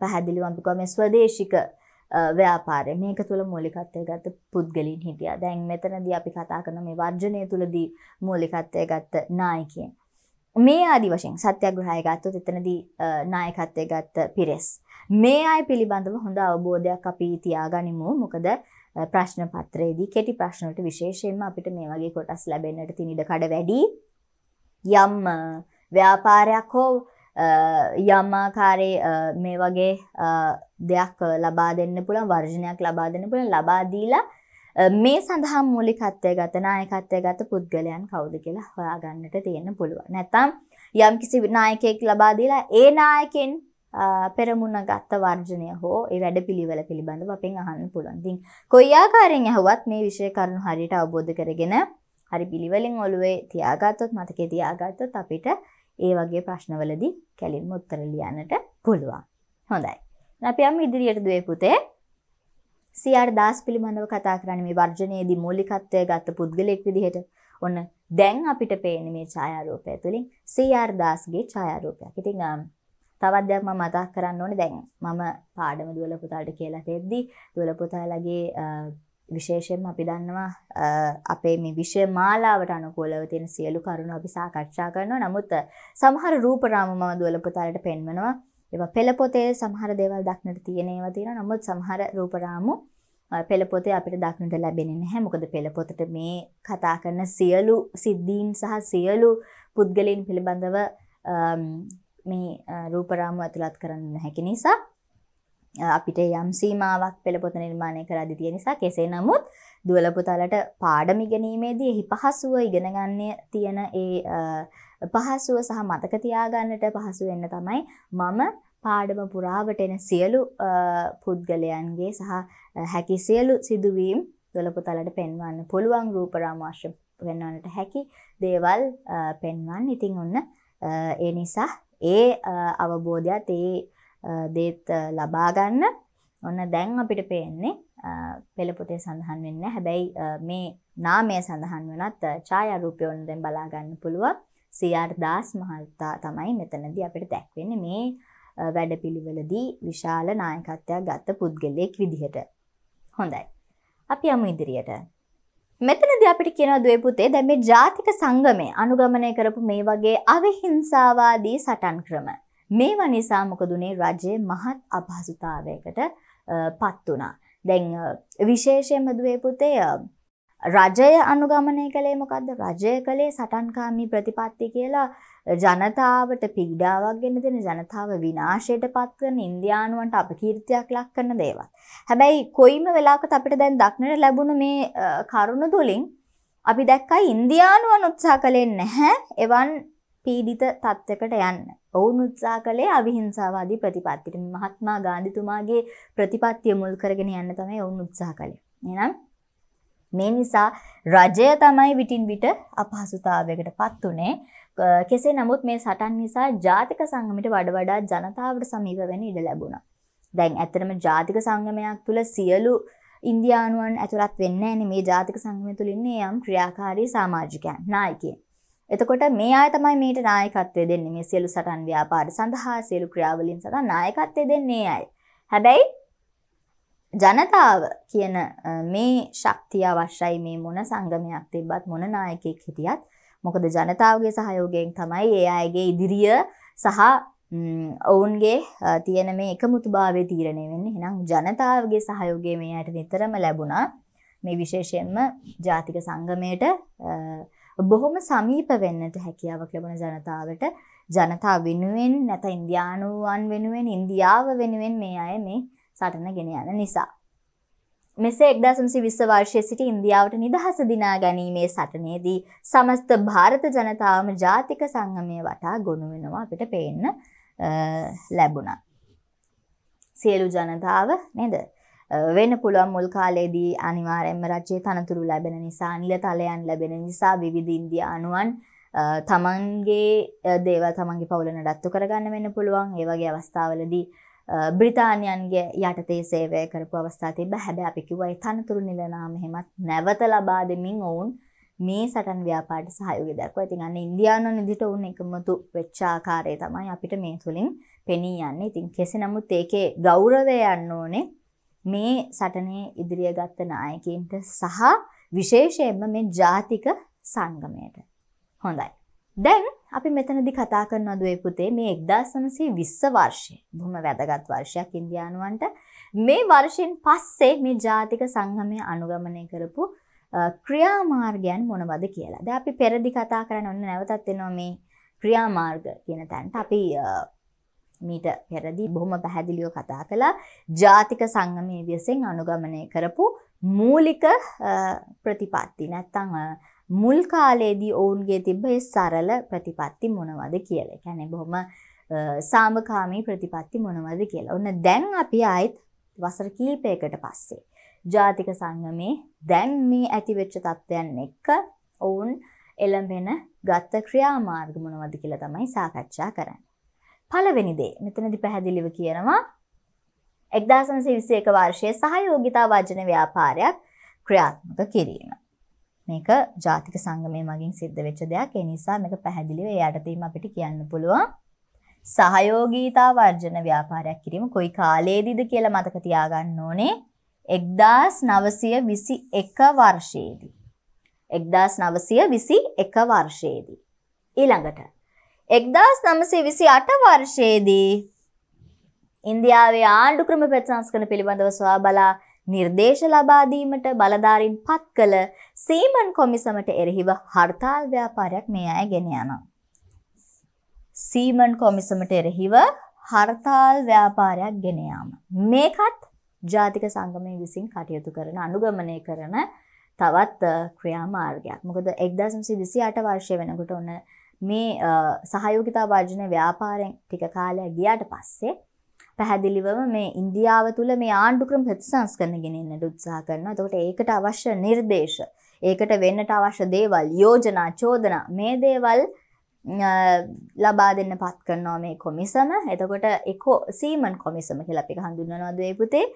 පැහැදිලි වම්පිකම ස්වදේශික ව්‍යාපාරය මේක තුළ මූලිකත්වය ගත පුද්ගලින් හිටිය දැන් මෙතනද අපි කතා කරන මේ වර්ජනය තුළදී මූලිකත්වය ගත්ත නායකයෙන්. මේ ආදි වශයෙන් සත්‍යග්‍රහය ගත්තොත් එතනදී නායකත්වය ගත්ත පිරෙස්. මේ අය පිළිබඳව හොඳ අවබෝධයක් අපි තියාගනිමු මොකද ප්‍රශ්න පත්‍රයේදී කෙටි ප්‍රශ්නට විශේෂයෙන්ම අපිට මේ වගේ කොටස් ලැබෙන්නට තිනිඩ කඩ වැඩී යම් ව්‍යාපාරයක් හෝ යම්මාකාරේ මේ වගේ දෙයක් ලබා දෙන්න පුළන් වර්ජනයක් ලබා දෙන්න පුළන් ලබාදීලා මේ සඳහා මූලිකත්වය ගත නායකත්වය ගත පුද්ගලයන් කවුද කියලා හොයාගන්නට තියෙන්න පුළුව නැතම් යම් කිසි නායකයෙක් ලබාදීලා ඒ නායකෙන් පෙරමුණ ගත්ත වර්ජනය හෝ ඒ වැඩ පිළිවෙල පිළිබඳව අපෙන් අහන්න පුළුවන්. ඉතින් කොයි ආකාරයෙන් ඇහුවත් මේ විෂය කරුණු හරියට අවබෝධ කරගෙන හරි පිළිවලින් ඔළුවේ තියාගත්තොත් මතකෙ තියාගත්තොත් අපිට ඒ වගේ ප්‍රශ්නවලදී කැලින් මුත්තර ලියන්නට පුළුවන්. හොඳයි. අපි යම් ඉදිරියට දුවේ පුතේ. සියර් දාස් පිළිබඳව කතා කරන්නේ මේ වර්ජනයේදී මූලිකත්වය ගත්ත පුද්ගලෙක් විදිහට. ඔන්න දැන් අපිට පේන මේ ඡායාරූපය තුළින් සියර් දාස්ගේ ඡායාරූපයක්. ඉතින් තවත් දෙයක් මම මතක් කරන්න ඕනේ දැන් මම පාඩම දුවල පුතාලට කියලා දෙද්දි දුවල පුතාලගේ විශේෂයෙන් අපි දන්නවා අපේ මේ විෂය මාලාවට අනුකූලව තියෙන සියලු කරුණු අපි සාකච්ඡා කරනවා. නමුත් සමහර රූපරාම මම දුවල පුතාලට පෙන්වනවා. ඒවා පෙළ පොතේ සමහර දේවල් දක්නට තියෙන ඒවා තියෙනවා. නමුත් සමහර රූපරාමු පෙළ පොතේ අපිට දක්නට ලැබෙන්නේ නැහැ. මොකද පෙළ පොතේ මේ කතා කරන සියලු සිද්ධීන් සහ සියලු පුද්ගලයන් පිළිබඳව මේ රූපරාමු ඇතුළත් කරන්න නැහැ නිසා අපිට යම් සීමාවක් පෙළපොත නිර්මාණය කරදි තිය නිසා කෙසේ නමුත් දුවලපුතලට පාඩම ඉගැනීමේදී එහි පහසුව ඉගෙනගන්න තියෙන ඒ පහසුව සහ මතක තියාගන්නට පහසු වෙන්න තමයි මම පාඩම පුරාවට එන සියලු පුද්ගලයන්ගේ සහ හැකි සියලු සිදුවීම් දොලපුතලට පෙන්වන්න පුළුවන් රූපරාමාශ පෙන්වන්නට හැකි දේවල් පෙන්වන්න ඉතිං ඔන්න ඒ නිසා ඒ අවබෝධයක් ඒ දේත් ලබාගන්න ඔන්න දැන් අපිට පේන්නේ පෙළපොතේ සඳහන් වෙන්න හැබැයි මේ නාමය සඳහන් වනත් ඡායාරූපයෝන් දැන් බලාගන්න පුළුවන් සීආර් දාස් මහතා තමයි මෙතනදී අපිට දැක්වෙන්නේ මේ වැඩපිළිවෙලදී විශාල නායකත්වයක් ගත්ත පුද්ගලයෙක් විදිහට. හොඳයි. අපි යමු ඉදිරියට. මෙතනදී අපිට කියනවා දුවේ පුතේ දැන් මේ ජාතික සංගමය අනුගමනය කරපු මේ වගේ අවිහිංසාවාදී සටන් ක්‍රම මේවා නිසා මොකදුනේ රජය මහත් අපහසුතාවයකට පත් වුණා. දැන් විශේෂයෙන්ම දුවේ පුතේ රජය අනුගමනය කළේ මොකද්ද? රජය කළේ සටන්කාමී ප්‍රතිපත්ති කියලා ජනතාවට පීඩාවක් ගෙන දෙන ජනතාව විනාශයට පත්වන ඉන්දියානුවන්ට අපකීර්තියක් ලක් කරන දේවල්. හැබැයි කොයිම වෙලාවකත් අපිට දැන් දක්නට ලැබුණ මේ කරුණ තුලින් අපි දැක්කා ඉන්දියානුවන් උත්සාහ කළේ නැහැ එවන් පීඩිත තත්ත්වකට යන්න. ඔවුන් උත්සා කළේ අවිහිංසාවාදී ප්‍රතිපත්තියට. මහත්මා ගාන්ධිතුමාගේ ප්‍රතිපත්තිය මුල් කරගෙන යන්න තමයි ඔවුන් උත්සාහ කළේ. එහෙනම් මේ නිසා රජය තමයි විටින් විට අපහසුතාවයකට පත් උනේ. කෙසේ නමුත් මේ සටන් නිසා ජාතික සංගමයට වඩා වඩා ජනතාවට සමීප වෙන්න ඉඩ ලැබුණා. දැන් ඇත්තටම ජාතික සංගමයක් තුළ සියලු ඉන්දියානුවන් ඇතුළත් වෙන්නේ නැහැ මේ ජාතික සංගමය තුළ ඉන්නේ යම් ක්‍රියාකාරී සමාජිකයන් නායකයන්. එතකොට මේ අය තමයි මේට නායකත්වය දෙන්නේ මේ සියලු සටන් ව්‍යාපාර සඳහා සියලු ක්‍රියාවලින් සඳහා නායකත්වය දෙන්නේ අය. හැබැයි ජනතාව කියන මේ ශක්තිය අවශ්‍යයි මේ මොන සංගමයක් තිබ්බත් මොන නායකයෙක් හිටියත් මොකද ජනතාවගේ සහයෝගයෙන් තමයි ඒ අයගේ ඉදිරිය සහ ඔවුන්ගේ තියෙන මේ එකමුතුභාවය තීරණය වෙන්නේ. එහෙනම් ජනතාවගේ සහයෝගය මේ අයට නිතරම ලැබුණා. මේ විශේෂයෙන්ම ජාතික සංගමයට බොහොම සමීප වෙන්නට හැකියාවක් ලැබුණ ජනතාවට ජනතා වෙනුවෙන් නැත ඉන්දියානුවන් වෙනුවෙන් ඉන්දියාව වෙනුවෙන් මේ අය මේ සටන ගෙන යන නිසා. මෙසේ එක්දාසම්සි විස්ස වර්ෂය සිටි ඉන්දියාවට නිදහස දිනා ගැනීමේ සටනේදී සමස්ත භාරත ජනතාවම ජාතික සංගමය වටා ගොුණු වෙනවා අපිට පේන්න ලැබුණා. සියලු ජනතාව නේද වෙන්න පුළුවන් මුල් කාලයේදී අනිවාර්යයෙන්ම රජයේ තනතුරු ලැබෙන නිසා නිල තලයන් ලැබෙන නිසා විවිධ ඉන්දියානුවන් තමන්ගේ දේවල් තමන්ගේ පවුල නඩත්තු කරගන්න වෙන්න පුළුවන් ඒ වගේ අවස්ථාවලදී බ්‍රිතාන්‍යයන්ගේ යටතේ සේවය කරපු අවස්ථා තිබ්බ හැබැයි අපි කිව්වා ඒ තනතුරු නිලනාම එහෙමත් නැවත ලබා දෙමින් ඔවුන් මේ සටන් ව්‍යාපාරට සහයෝගය දක්වයි. ඉතින් අන්න ඉන්දියානු නිදිට ඔවුන් එකමුතු වෙච්ච ආකාරය තමයි අපිට මේ තුලින් පෙනී යන්නේ. ඉතින් කෙසේ නමුත් ඒකේ ගෞරවය යන්න ඕනේ මේ සටනේ ඉදිරිය ගත්ත නායකයින්ට සහ විශේෂයෙන්ම මේ ජාතික සංගමයට. හොඳයි. දැන් අපි මෙතනදි කතා කරනවා දුවේ පුතේ මේ 1920 වර්ෂය. බොහොම වැදගත් වර්ෂයක් ඉන්දියානුවන්ට. මේ වර්ෂයෙන් පස්සේ මේ ජාතික සංගමය අනුගමනය කරපු ක්‍රියාමාර්ගයන් මොනවද කියලා. දැන් අපි පෙරදි කතා කරන ඔන්න නැවතත් එනවා මේ ක්‍රියාමාර්ග කියන තැනට. අපි මීට පෙරදි බොහොම පැහැදිලියෝ කතා කළා ජාතික සංගමයේ වියසෙන් අනුගමනය කරපු මූලික ප්‍රතිපත්ති නැත්තං මුල් කාලයේදී ඔවුන්ගේ තිබ්බ ඒ සරල ප්‍රතිපත්ති මොනවද කියලා. කියන්නේ බොහොම සාමකාමී ප්‍රතිපත්ති මොනවද කියලා. ඔන්න දැන් අපි ආයෙත් වසර කීපයකට පස්සේ ජාතික සංගමේ දැන් මේ ඇතිවෙච්ච තත්ත්වයන් එක්ක ඔවුන් එළඹෙන ගත්ත ක්‍රියාමාර්ග මොනවද කියලා තමයි සාකච්ඡා කරන්නේ. පළවෙනි දේ මෙතනදි පැහැදිලිව කියනවා 1921 වර්ෂයේ සහයෝගිතා වර්ජන ව්‍යාපාරයක් ක්‍රියාත්මක කිරීම. මේක ජාතික සංගමය මගින් සිද්ධ වෙච්ච දෙයක්. ඒ නිසා මේක පැහැදිලිව යටතීම අපිට කියන්න පුළුවන්. සහයෝගීතා වර්ජන ව්‍යාපාරයක් කිරීම කොයි කාලයේදීද කියලා මතක තියාගන්න ඕනේ. 1921 වර්ෂයේදී. 1921 වර්ෂයේදී. ඊළඟට එක්දස් නමසේ විසි අට වර්ෂයේදී ඉන්දියාවේ ආණ්ඩු ක්‍රම ප්‍රතිසංස්කරණ පිළිබඳව සොයා බලා නිර්දේශ ලබා දීමට බලධාරීන් පත් කළ සීමන් කොමිසමට එරෙහිව හර්තාල් ව්‍යාපාරයක් මේ අය ගෙන යනවා. සීමන් කොමිසමට එරෙහිව හර්තාල් ව්‍යාපාරයක් ගෙන යාම. මේකත් ජාතික සංගමය විසින් කටයුතු කරන අනුගමනය කරන තවත් ක්‍රියාමාර්ගයක්. මොකද 1928 වර්ෂය වෙනකොට ඔන්න මේ සහයෝගිතා වර්ජන ව්‍යාපාරෙන් ටික කාලයක් ගියාට පස්සේ පැහැදිලිවම මේ ඉන්දියාව තුළ මේ ආණ්ඩුක්‍රම ප්‍රතිසංස්කරණ ගෙනෙන්නට උත්සාහ කරනවා. එතකොට ඒකට අවශ්‍ය නිර්දේශ, ඒකට වෙන්නට අවශ්‍ය දේවල්, යෝජනා, චෝදනා මේ දේවල් ලබා දෙන්න පත් කරනවා මේ කොමිසම. එතකොට එකෝ සීමන් කොමිසම කියලා අපි හඳුන්වනවා දේ පුතේ.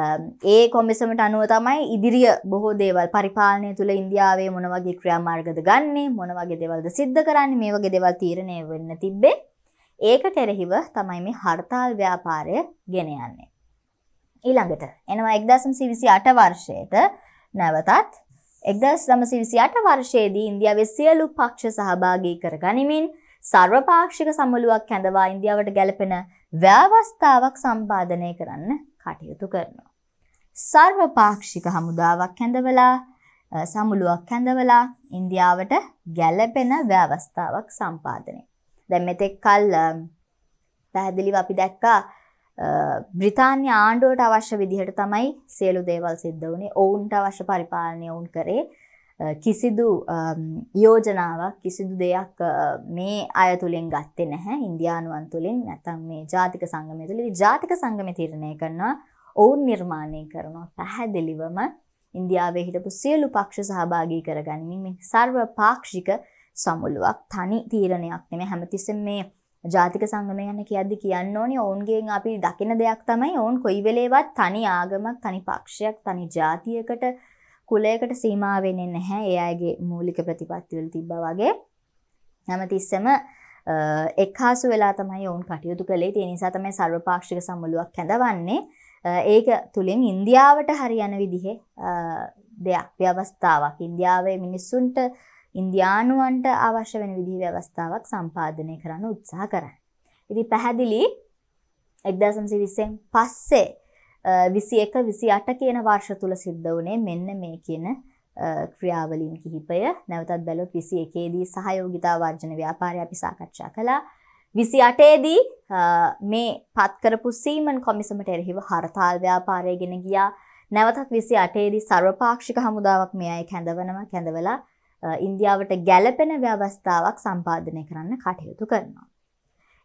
Um, ඒ කොමිසමට අනුව තමයි ඉදිරිය බොහෝ දේවල් පරිපාලනය තුළ ඉන්දියාවේ මොනවගේ ක්‍රියාමාර්ගද ගන්නේ මොනවගේ දෙවල්ද සිද්ධ කරන්න මේ වගේ දෙවල් තීරණය වෙන්න තිබ්බේ ඒකට එරෙහිව තමයි මේ හර්තාල් ව්‍යාපාරය ගෙන යන්නේ. ඊළඟට එනවා එක්දසම් සිවිසි අට වර්ෂයට නැවතත් එක්දස් සමසිවිසි අට වර්ෂයේදී ඉන්දියාවේ සියලු පක්ෂ සහභාගී කර ගනිමින් සර්වපාක්ෂික සමුළුවක් කැඳවා ඉන්දියාවට ගැලපෙන ව්‍යවස්ථාවක් සම්පාධනය කරන්න කටයුතු කරනවා. සර්වපාක්ෂික හමුදාවක් හැඳවලා සමුළුවක් හැඳවලා ඉන්දියාවට ගැළපෙන ව්‍යවස්ථාවක් සම්පාදනය. දැන් මෙතෙක් කල් පැහැදිලිව අපි දැක්කා බ්‍රිතාන්‍ය ආණ්ඩුවට අවශ්‍ය විදිහට තමයි සියලු දේවල් සිද්ධ වුණේ. ඔවුන්ට අවශ්‍ය පරිපාලනය ඔවුන් කරේ. කිසිදු යෝජනාවක් කිසිදු දෙයක් මේ අය තුළින් ගත්තේ නැහැ ඉන්දියානුවන් තුළින් නැතන් මේ ජාතික සංගමය තුළ ජාතික සංගම තිරණය කරනවා ඔවුන් නිර්මාණය කරනවා පැහැදිලිවම ඉන්දියාවේ හිටපු සියලු පක්ෂ සහභාගී කරගනිමින් මේ සර්ව පාක්ෂික සමුළුවක් තනි තීරණයක් නෙමෙයි හැමතිස්සෙම මේ ජාතික සංගමය ගැන කියද්දි කියන්න ඕනේ ඔවුන්ගෙන් අපි දකින දෙයක් තමයි ඔවුන් කොයි වෙලේවත් තනි ආගමක් තනි පක්ෂයක් තනි ජාතියකට කුලයකට සීමා වෙන්නේ නැහැ ඒ අයගේ මූලික ප්‍රතිපත්තිවල තිබ්බා වගේ හැමතිස්සම එක්හාසු වෙලා තමයි ඔවුන් කටයුතු කළේ ඒ නිසා තමයි සර්වපාක්ෂික සමුළුවක් කැඳවන්නේ ඒක තුලින් ඉන්දියාවට හරියන විදිහේ දෙයක් ව්‍යවස්ථාවක් ඉන්දියාවේ මිනිස්සුන්ට ඉන්දියානුවන්ට අවශ්‍ය වෙන විදිහ ව්‍යවස්ථාවක් සම්පාධනය කරන්න උත්සාහ කරන්න. ඉති පැහැදිලි එක්දසම්සි විස්සෙන් පස්සේ විසි එක විසි අට කියන වර්ෂ තුළ සිද්ධ වනේ මෙන්න මේ කියන ක්‍රියාවලින් කිහිපය නැවතත් බැලොත් විසි එකේදී සහයෝගිතා වර්ජන ව්‍යාපාරය අපි සාකච්ඡා කළා විසි අටේදී මේ පත්කරපු සීමන් කොමිසමට එරහිව හරතාල් ව්‍යාපාරය ගෙන ගියා නැවතත් විසි අටේදී සර්වපාක්ෂික හමුදාවක් මෙයයි කැඳවනවා කැඳවලා ඉන්දියාවට ගැලපෙන ව්‍යවස්ථාවක් සම්පාධනය කරන්න කටයුතු කරනවා.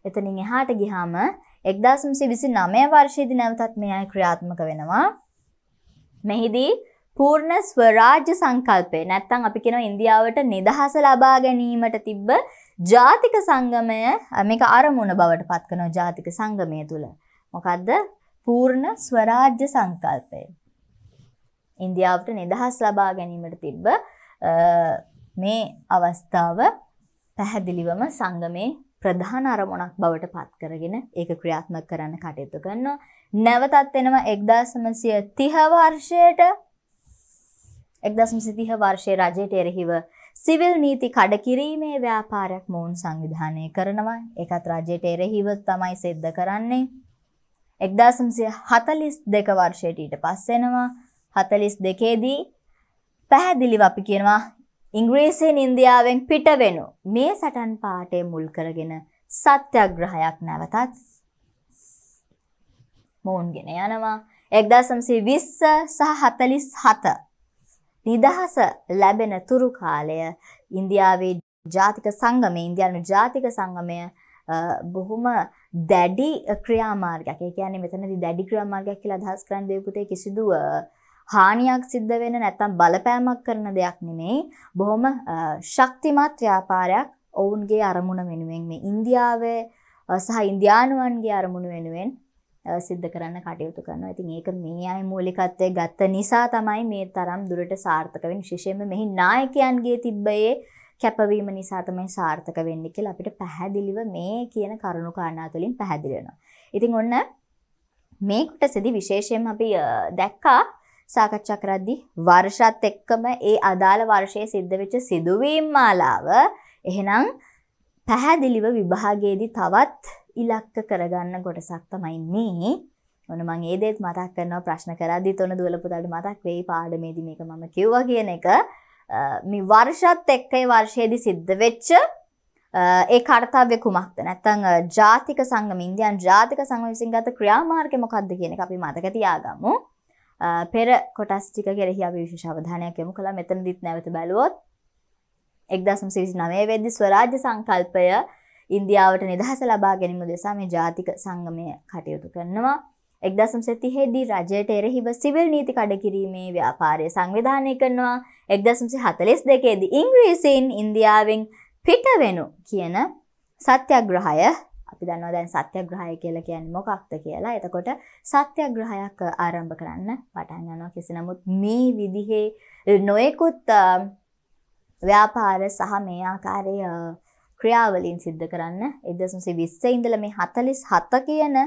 එතනින් එහාට ගිහාම 1929 වර්ෂයේදී නැවතත් මේ අය ක්‍රියාත්මක වෙනවා. මෙහිදී පූර්ණ ස්වරාජ්‍ය සංකල්පය නැත්තම් අපි කියනවා ඉන්දියාවට නිදහස ලබා ගැනීමට තිබ්බ ජාතික සංගමය මේක අරමුණ බවට පත් කරනවා ජාතික සංගමය තුල. මොකද්ද? පූර්ණ ස්වරාජ්‍ය සංකල්පය. ඉන්දියාවට නිදහස් ලබා ගැනීමට තිබ්බ මේ අවස්ථාව පැහැදිලිවම සංගමේ ප්‍රධාන අරමුණක් බවට පත් කරගෙන ඒක ක්‍රියාත්මක කරන්න කටයුතු කරනවා. නැවතත් එනවා 1930 වර්ෂයට 1930 වර්ෂයේ රජයට එරෙහිව සිවිල් නීති කඩකිරීමේ ව්‍යාපාරයක් මොවුන් සංවිධානය කරනවා. ඒකත් රජයට එරෙහිව තමයි සිද්ධ කරන්නේ. 1942 වර්ෂයට ඊට පස්සෙනවා 42 දී පැහැදිලිව අපි කියනවා ඉංග්‍රීසියෙන් ඉන්දියාවෙන් පිටවෙනු මේ සටන් පාඨය මුල් කරගෙන සත්‍යග්‍රහයක් නැවතත් මොවුන්ගෙන යනවා 1920 සහ 47 නිදහස ලැබෙන තුරු කාලය ඉන්දියාවේ ජාතික සංගමය ඉන්දියානු ජාතික සංගමය බොහොම දැඩි ක්‍රියාමාර්ගයක්. ඒ කියන්නේ මෙතනදී දැඩි ක්‍රියාමාර්ගයක් කියලා අදහස් කරන්න දෙවිපුතේ කිසිදු හානියක් සිද්ධ වෙන නැත්නම් බලපෑමක් කරන දෙයක් නෙමෙයි බොහොම ශක්තිමත් ව්‍යාපාරයක් ඔවුන්ගේ අරමුණ වෙනුවෙන් මේ ඉන්දියාවේ සහ ඉන්දියානුවන්ගේ අරමුණ වෙනුවෙන් සිද්ධ කරන්න කටයුතු කරනවා. ඉතින් ඒක මේ අය මූලිකත්වයේ ගත්ත නිසා තමයි මේ තරම් දුරට සාර්ථක වෙන්නේ. විශේෂයෙන්ම මෙහි නායකයන්ගේ තිබ්බයේ කැපවීම නිසා තමයි සාර්ථක වෙන්නේ කියලා අපිට පැහැදිලිව මේ කියන කරුණු කාරණා තුළින් පැහැදිලි වෙනවා. ඉතින් ඔන්න මේ කොටසදී විශේෂයෙන්ම අපි දැක්කා සාකච්ඡා කරද්දී වර්ෂත් එක්කම ඒ අදාළ වර්ෂයේ සිද්ධ වෙච්ච සිදුවීම් මාලාව එහෙනම් පැහැදිලිව විභාගයේදී තවත් ඉලක්ක කරගන්න කොටසක් තමයි මේ. ඔන්න මම ඒ දේත් මතක් කරනවා ප්‍රශ්න කරද්දී තොන දුවල පුතාලට මතක් වෙයි පාඩමේදී මේක මම කිව්වා කියන එක මේ වර්ෂත් එක්ක ඒ වර්ෂයේදී සිද්ධ වෙච්ච ඒ කාර්යතාව්‍ය කුමක්ද නැත්නම් ජාතික සංගම ඉන්දියන් ජාතික සංගම විසින් ගත ක්‍රියාමාර්ගය මොකක්ද කියන එක අපි මතක තියාගමු. පෙර කොටස්ටික කෙරෙහි අපි විශේෂ අවධානයක් යොමු කළා මෙතනදිත් නැවත බැලුවොත් 1929 වෙද්දි ස්වරාජ්‍ය සංකල්පය ඉන්දියාවට නිදහස ලබා ගැනීම දෙසා මේ ජාතික සංගමය කටයුතු කරනවා 1930 දී රජයට එරෙහිව සිවිල් නීති කඩකිරීමේ ව්‍යාපාරය සංවිධානය කරනවා 1942 දී ඉංග්‍රීසීන් ඉන්දියාවෙන් පිටවෙනු කියන සත්‍යග්‍රහය අපි දන්නවා දැන් සත්‍යග්‍රහය කියලා කියන්නේ මොකක්ද කියලා. එතකොට සත්‍යග්‍රහයක් ආරම්භ කරන්න පටන් ගන්නවා කෙසේ නමුත් මේ විදිහේ නොයෙකුත් ව්‍යාපාර සහ මේ ආකාරයේ ක්‍රියාවලින් සිද්ධ කරන්න 1920 ඉඳලා මේ 47 කියන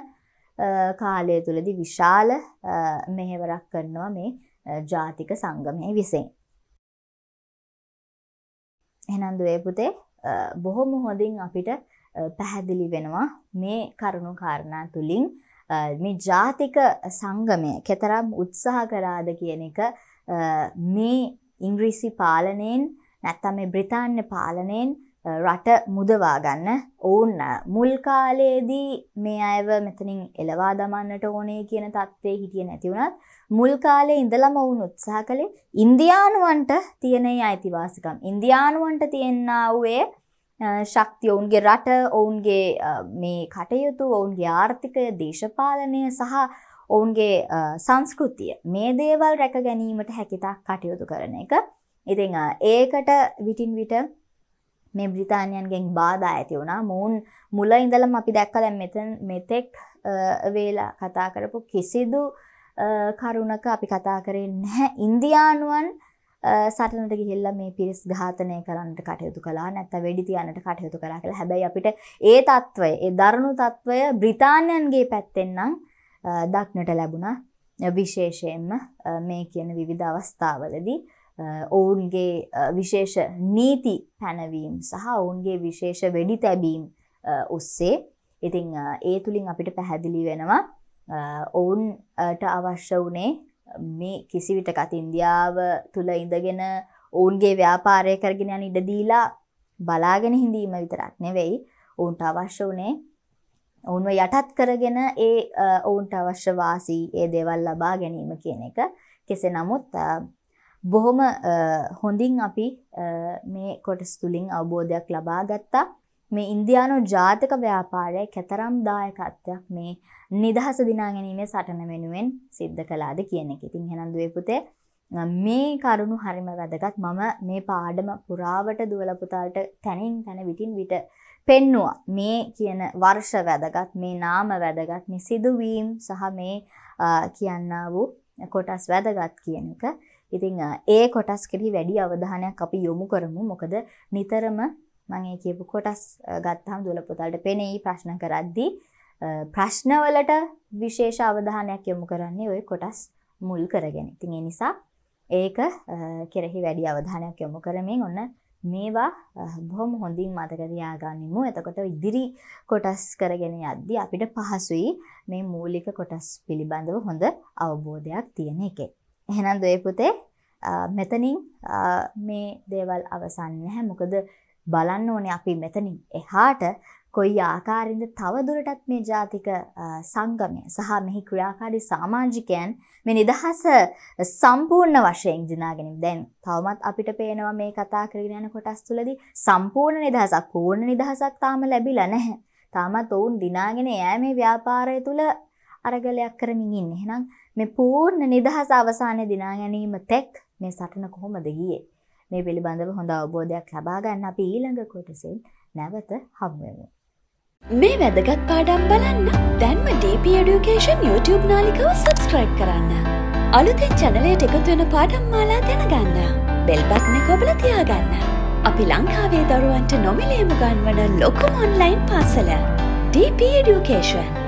කාලය තුලදී විශාල මෙහෙවරක් කරනවා මේ ජාතික සංගමය විසින්. එහෙනම් දුවේ පුතේ බොහොම හොඳින් අපිට පැහැදිලි වෙනවා මේ කරුණු කාරණා තුළින් මේ ජාතික සංගමය කෙතරම් උත්සාහ කරාද කියන එක මේ ඉංග්‍රීසි පාලනයෙන් නැත්තම් මේ බ්‍රිතාන්‍ය පාලනයෙන් රට මුදවා ගන්න ඔවුන් මුල් කාලයේදී මේ අයව මෙතනින් එලවා දමන්නට ඕනේ කියන தත්ත්වයේ හිටියේ නැති වුණත් මුල් කාලේ ඉඳලම ඔවුන් උත්සාහ කළේ ඉන්දියානුවන්ට තියෙන අයිතිවාසිකම් ඉන්දියානුවන්ට තියෙනා වූ ශක්තිය ඔවුන්ගේ රට ඔවුන්ගේ මේ කටයුතු ඔවුන්ගේ ආර්ථිකය දේශපාලනය සහ ඔවුන්ගේ සංස්කෘතිය මේ දේවල් රැක ගැනීමට හැකිතා කටයුතු කරන එක ඉතිං ඒකට විටින් විට මේ බ්‍රතාානයන්ගෙන් බාධා ඇති වුණා මොවුන් මුල ඉඳලම් අපි දැක්කල මෙතන් මෙතෙක් වේලා කතා කරපු කිසිදු කරුණක අපි කතා කරේ නැහැ ඉන්දියානුවන් සටනට ගිහිල්ලා මේ පිරිස් ඝාතනය කරන්නට කටයුතු කළා නැත්නම් වෙඩි තියන්නට කටයුතු කළා කියලා. හැබැයි අපිට ඒ తত্ত্বය, ඒ දරුණු తত্ত্বය බ්‍රිතාන්‍යයන්ගේ පැත්තෙන් නම් දක්නට ලැබුණා. විශේෂයෙන්ම මේ කියන විවිධ අවස්ථාවලදී ඔවුන්ගේ විශේෂ නීති පැනවීම් සහ ඔවුන්ගේ විශේෂ වෙඩි තැබීම් ඔස්සේ ඉතිං ඒ තුළින් අපිට පැහැදිලි වෙනවා ඔවුන්ට අවශ්‍ය වනේ මේ කිසිවිටකත් ඉන්දියාව තුළ ඉඳගෙන ඔවුන්ගේ ව්‍යාපාරය කරගෙන යන ඉඩදීලා බලාගෙන හිඳීම විතරක් නෙවෙයි ඔවුන්ට අවශ්‍ය වනේ ඔවුන්ව යටත් කරගෙන ඒ ඔවුන්ට අවශ්‍ය වාසී ඒ දේවල් ලබා ගැනීම කියන එක කෙසේ නමුත් බොහොම හොඳින් අපි මේ කොටස් තුළින් අවබෝධයක් ලබා ගත්තා මේ ඉන්දයානු ජාතික ව්‍යාපාරය කැතරම් දායකත්වයක් මේ නිදහස දිනාගැනීමේ සටන වෙනුවෙන් සිද්ධ කලාද කියන එක ඉතින් හෙනන්දුවේ පුතේ මේ කරුණු හරිම වැදගත් මම මේ පාඩම පුරාවට දුවලපුතාට තැනින් තැන විටින් විට පෙන්නවා මේ කියන වර්ෂ වැදගත් මේ නාම වැදගත් මේ සිදුවීම් සහ මේ කියන්න වූ කොටස් වැදගත් කියන එක ඉතිං ඒ කොටස් කෙරි වැඩි අවධානයක් අපි යොමු කරමු මොකද නිතරම මම ඒ කියපු කොටස් ගත්තාම දුවල පුතාලට පෙනෙයි ප්‍රශ්න කරද්දී ප්‍රශ්නවලට විශේෂ අවධානයක් යොමු කරන්නේ ওই කොටස් මුල් කරගෙන. ඉතින් ඒ නිසා ඒක කෙරෙහි වැඩි අවධානයක් යොමු කරමින් ඔන්න මේවා බොහොම හොඳින් මතක තියාගනිමු. එතකොට ඉදිරි කොටස් කරගෙන යද්දී අපිට පහසුයි මේ මූලික කොටස් පිළිබඳව හොඳ අවබෝධයක් තියෙන එකේ. එහෙනම් දොයේ පුතේ මෙතනින් මේ දේවල් අවසන් නැහැ. මොකද බලන්න ඕනේ අපි මෙතනින් එහාට කොයි ආකාරින්ද තවදුරටත් මේ ජාතික සංගමය සහ මෙහි ක්‍රියාකාරී සමාජිකයන් මේ නිදහස සම්පූර්ණ වශයෙන් දිනාගෙන දැන් තවමත් අපිට පේනවා මේ කතා කරගෙන යන කොටස් තුලදී සම්පූර්ණ නිදහසක් පූර්ණ නිදහසක් තාම ලැබිලා නැහැ. තාමත් ඔවුන් දිනාගෙන යෑමේ ව්‍යාපාරය තුල අරගලයක් කරමින් ඉන්නේ. එහෙනම් මේ පූර්ණ නිදහස අවසානයේ දිනා ගැනීම තෙක් මේ සටන කොහොමද ගියේ? මේ පිළිබඳව හොඳ අවබෝධයක් ලබා ගන්න අපි ඊළඟ කොටසෙන් නැවත හමුවමු. මේ වැදගත් පාඩම් බලන්න දැන්ම DP Education YouTube නාලිකව සබස්ක්‍රයිබ් කරන්න. අලුතෙන් චනලයට එකතුවෙන පාඩම් මාලා දැනගන්න. බෙල්බත්න කොබල තියාගන්න. අපි ලංකාවේ දරුවන්ට නොමිලේම ගන්වන ලොකුම ඔන්ලයින් පාසල DP Education.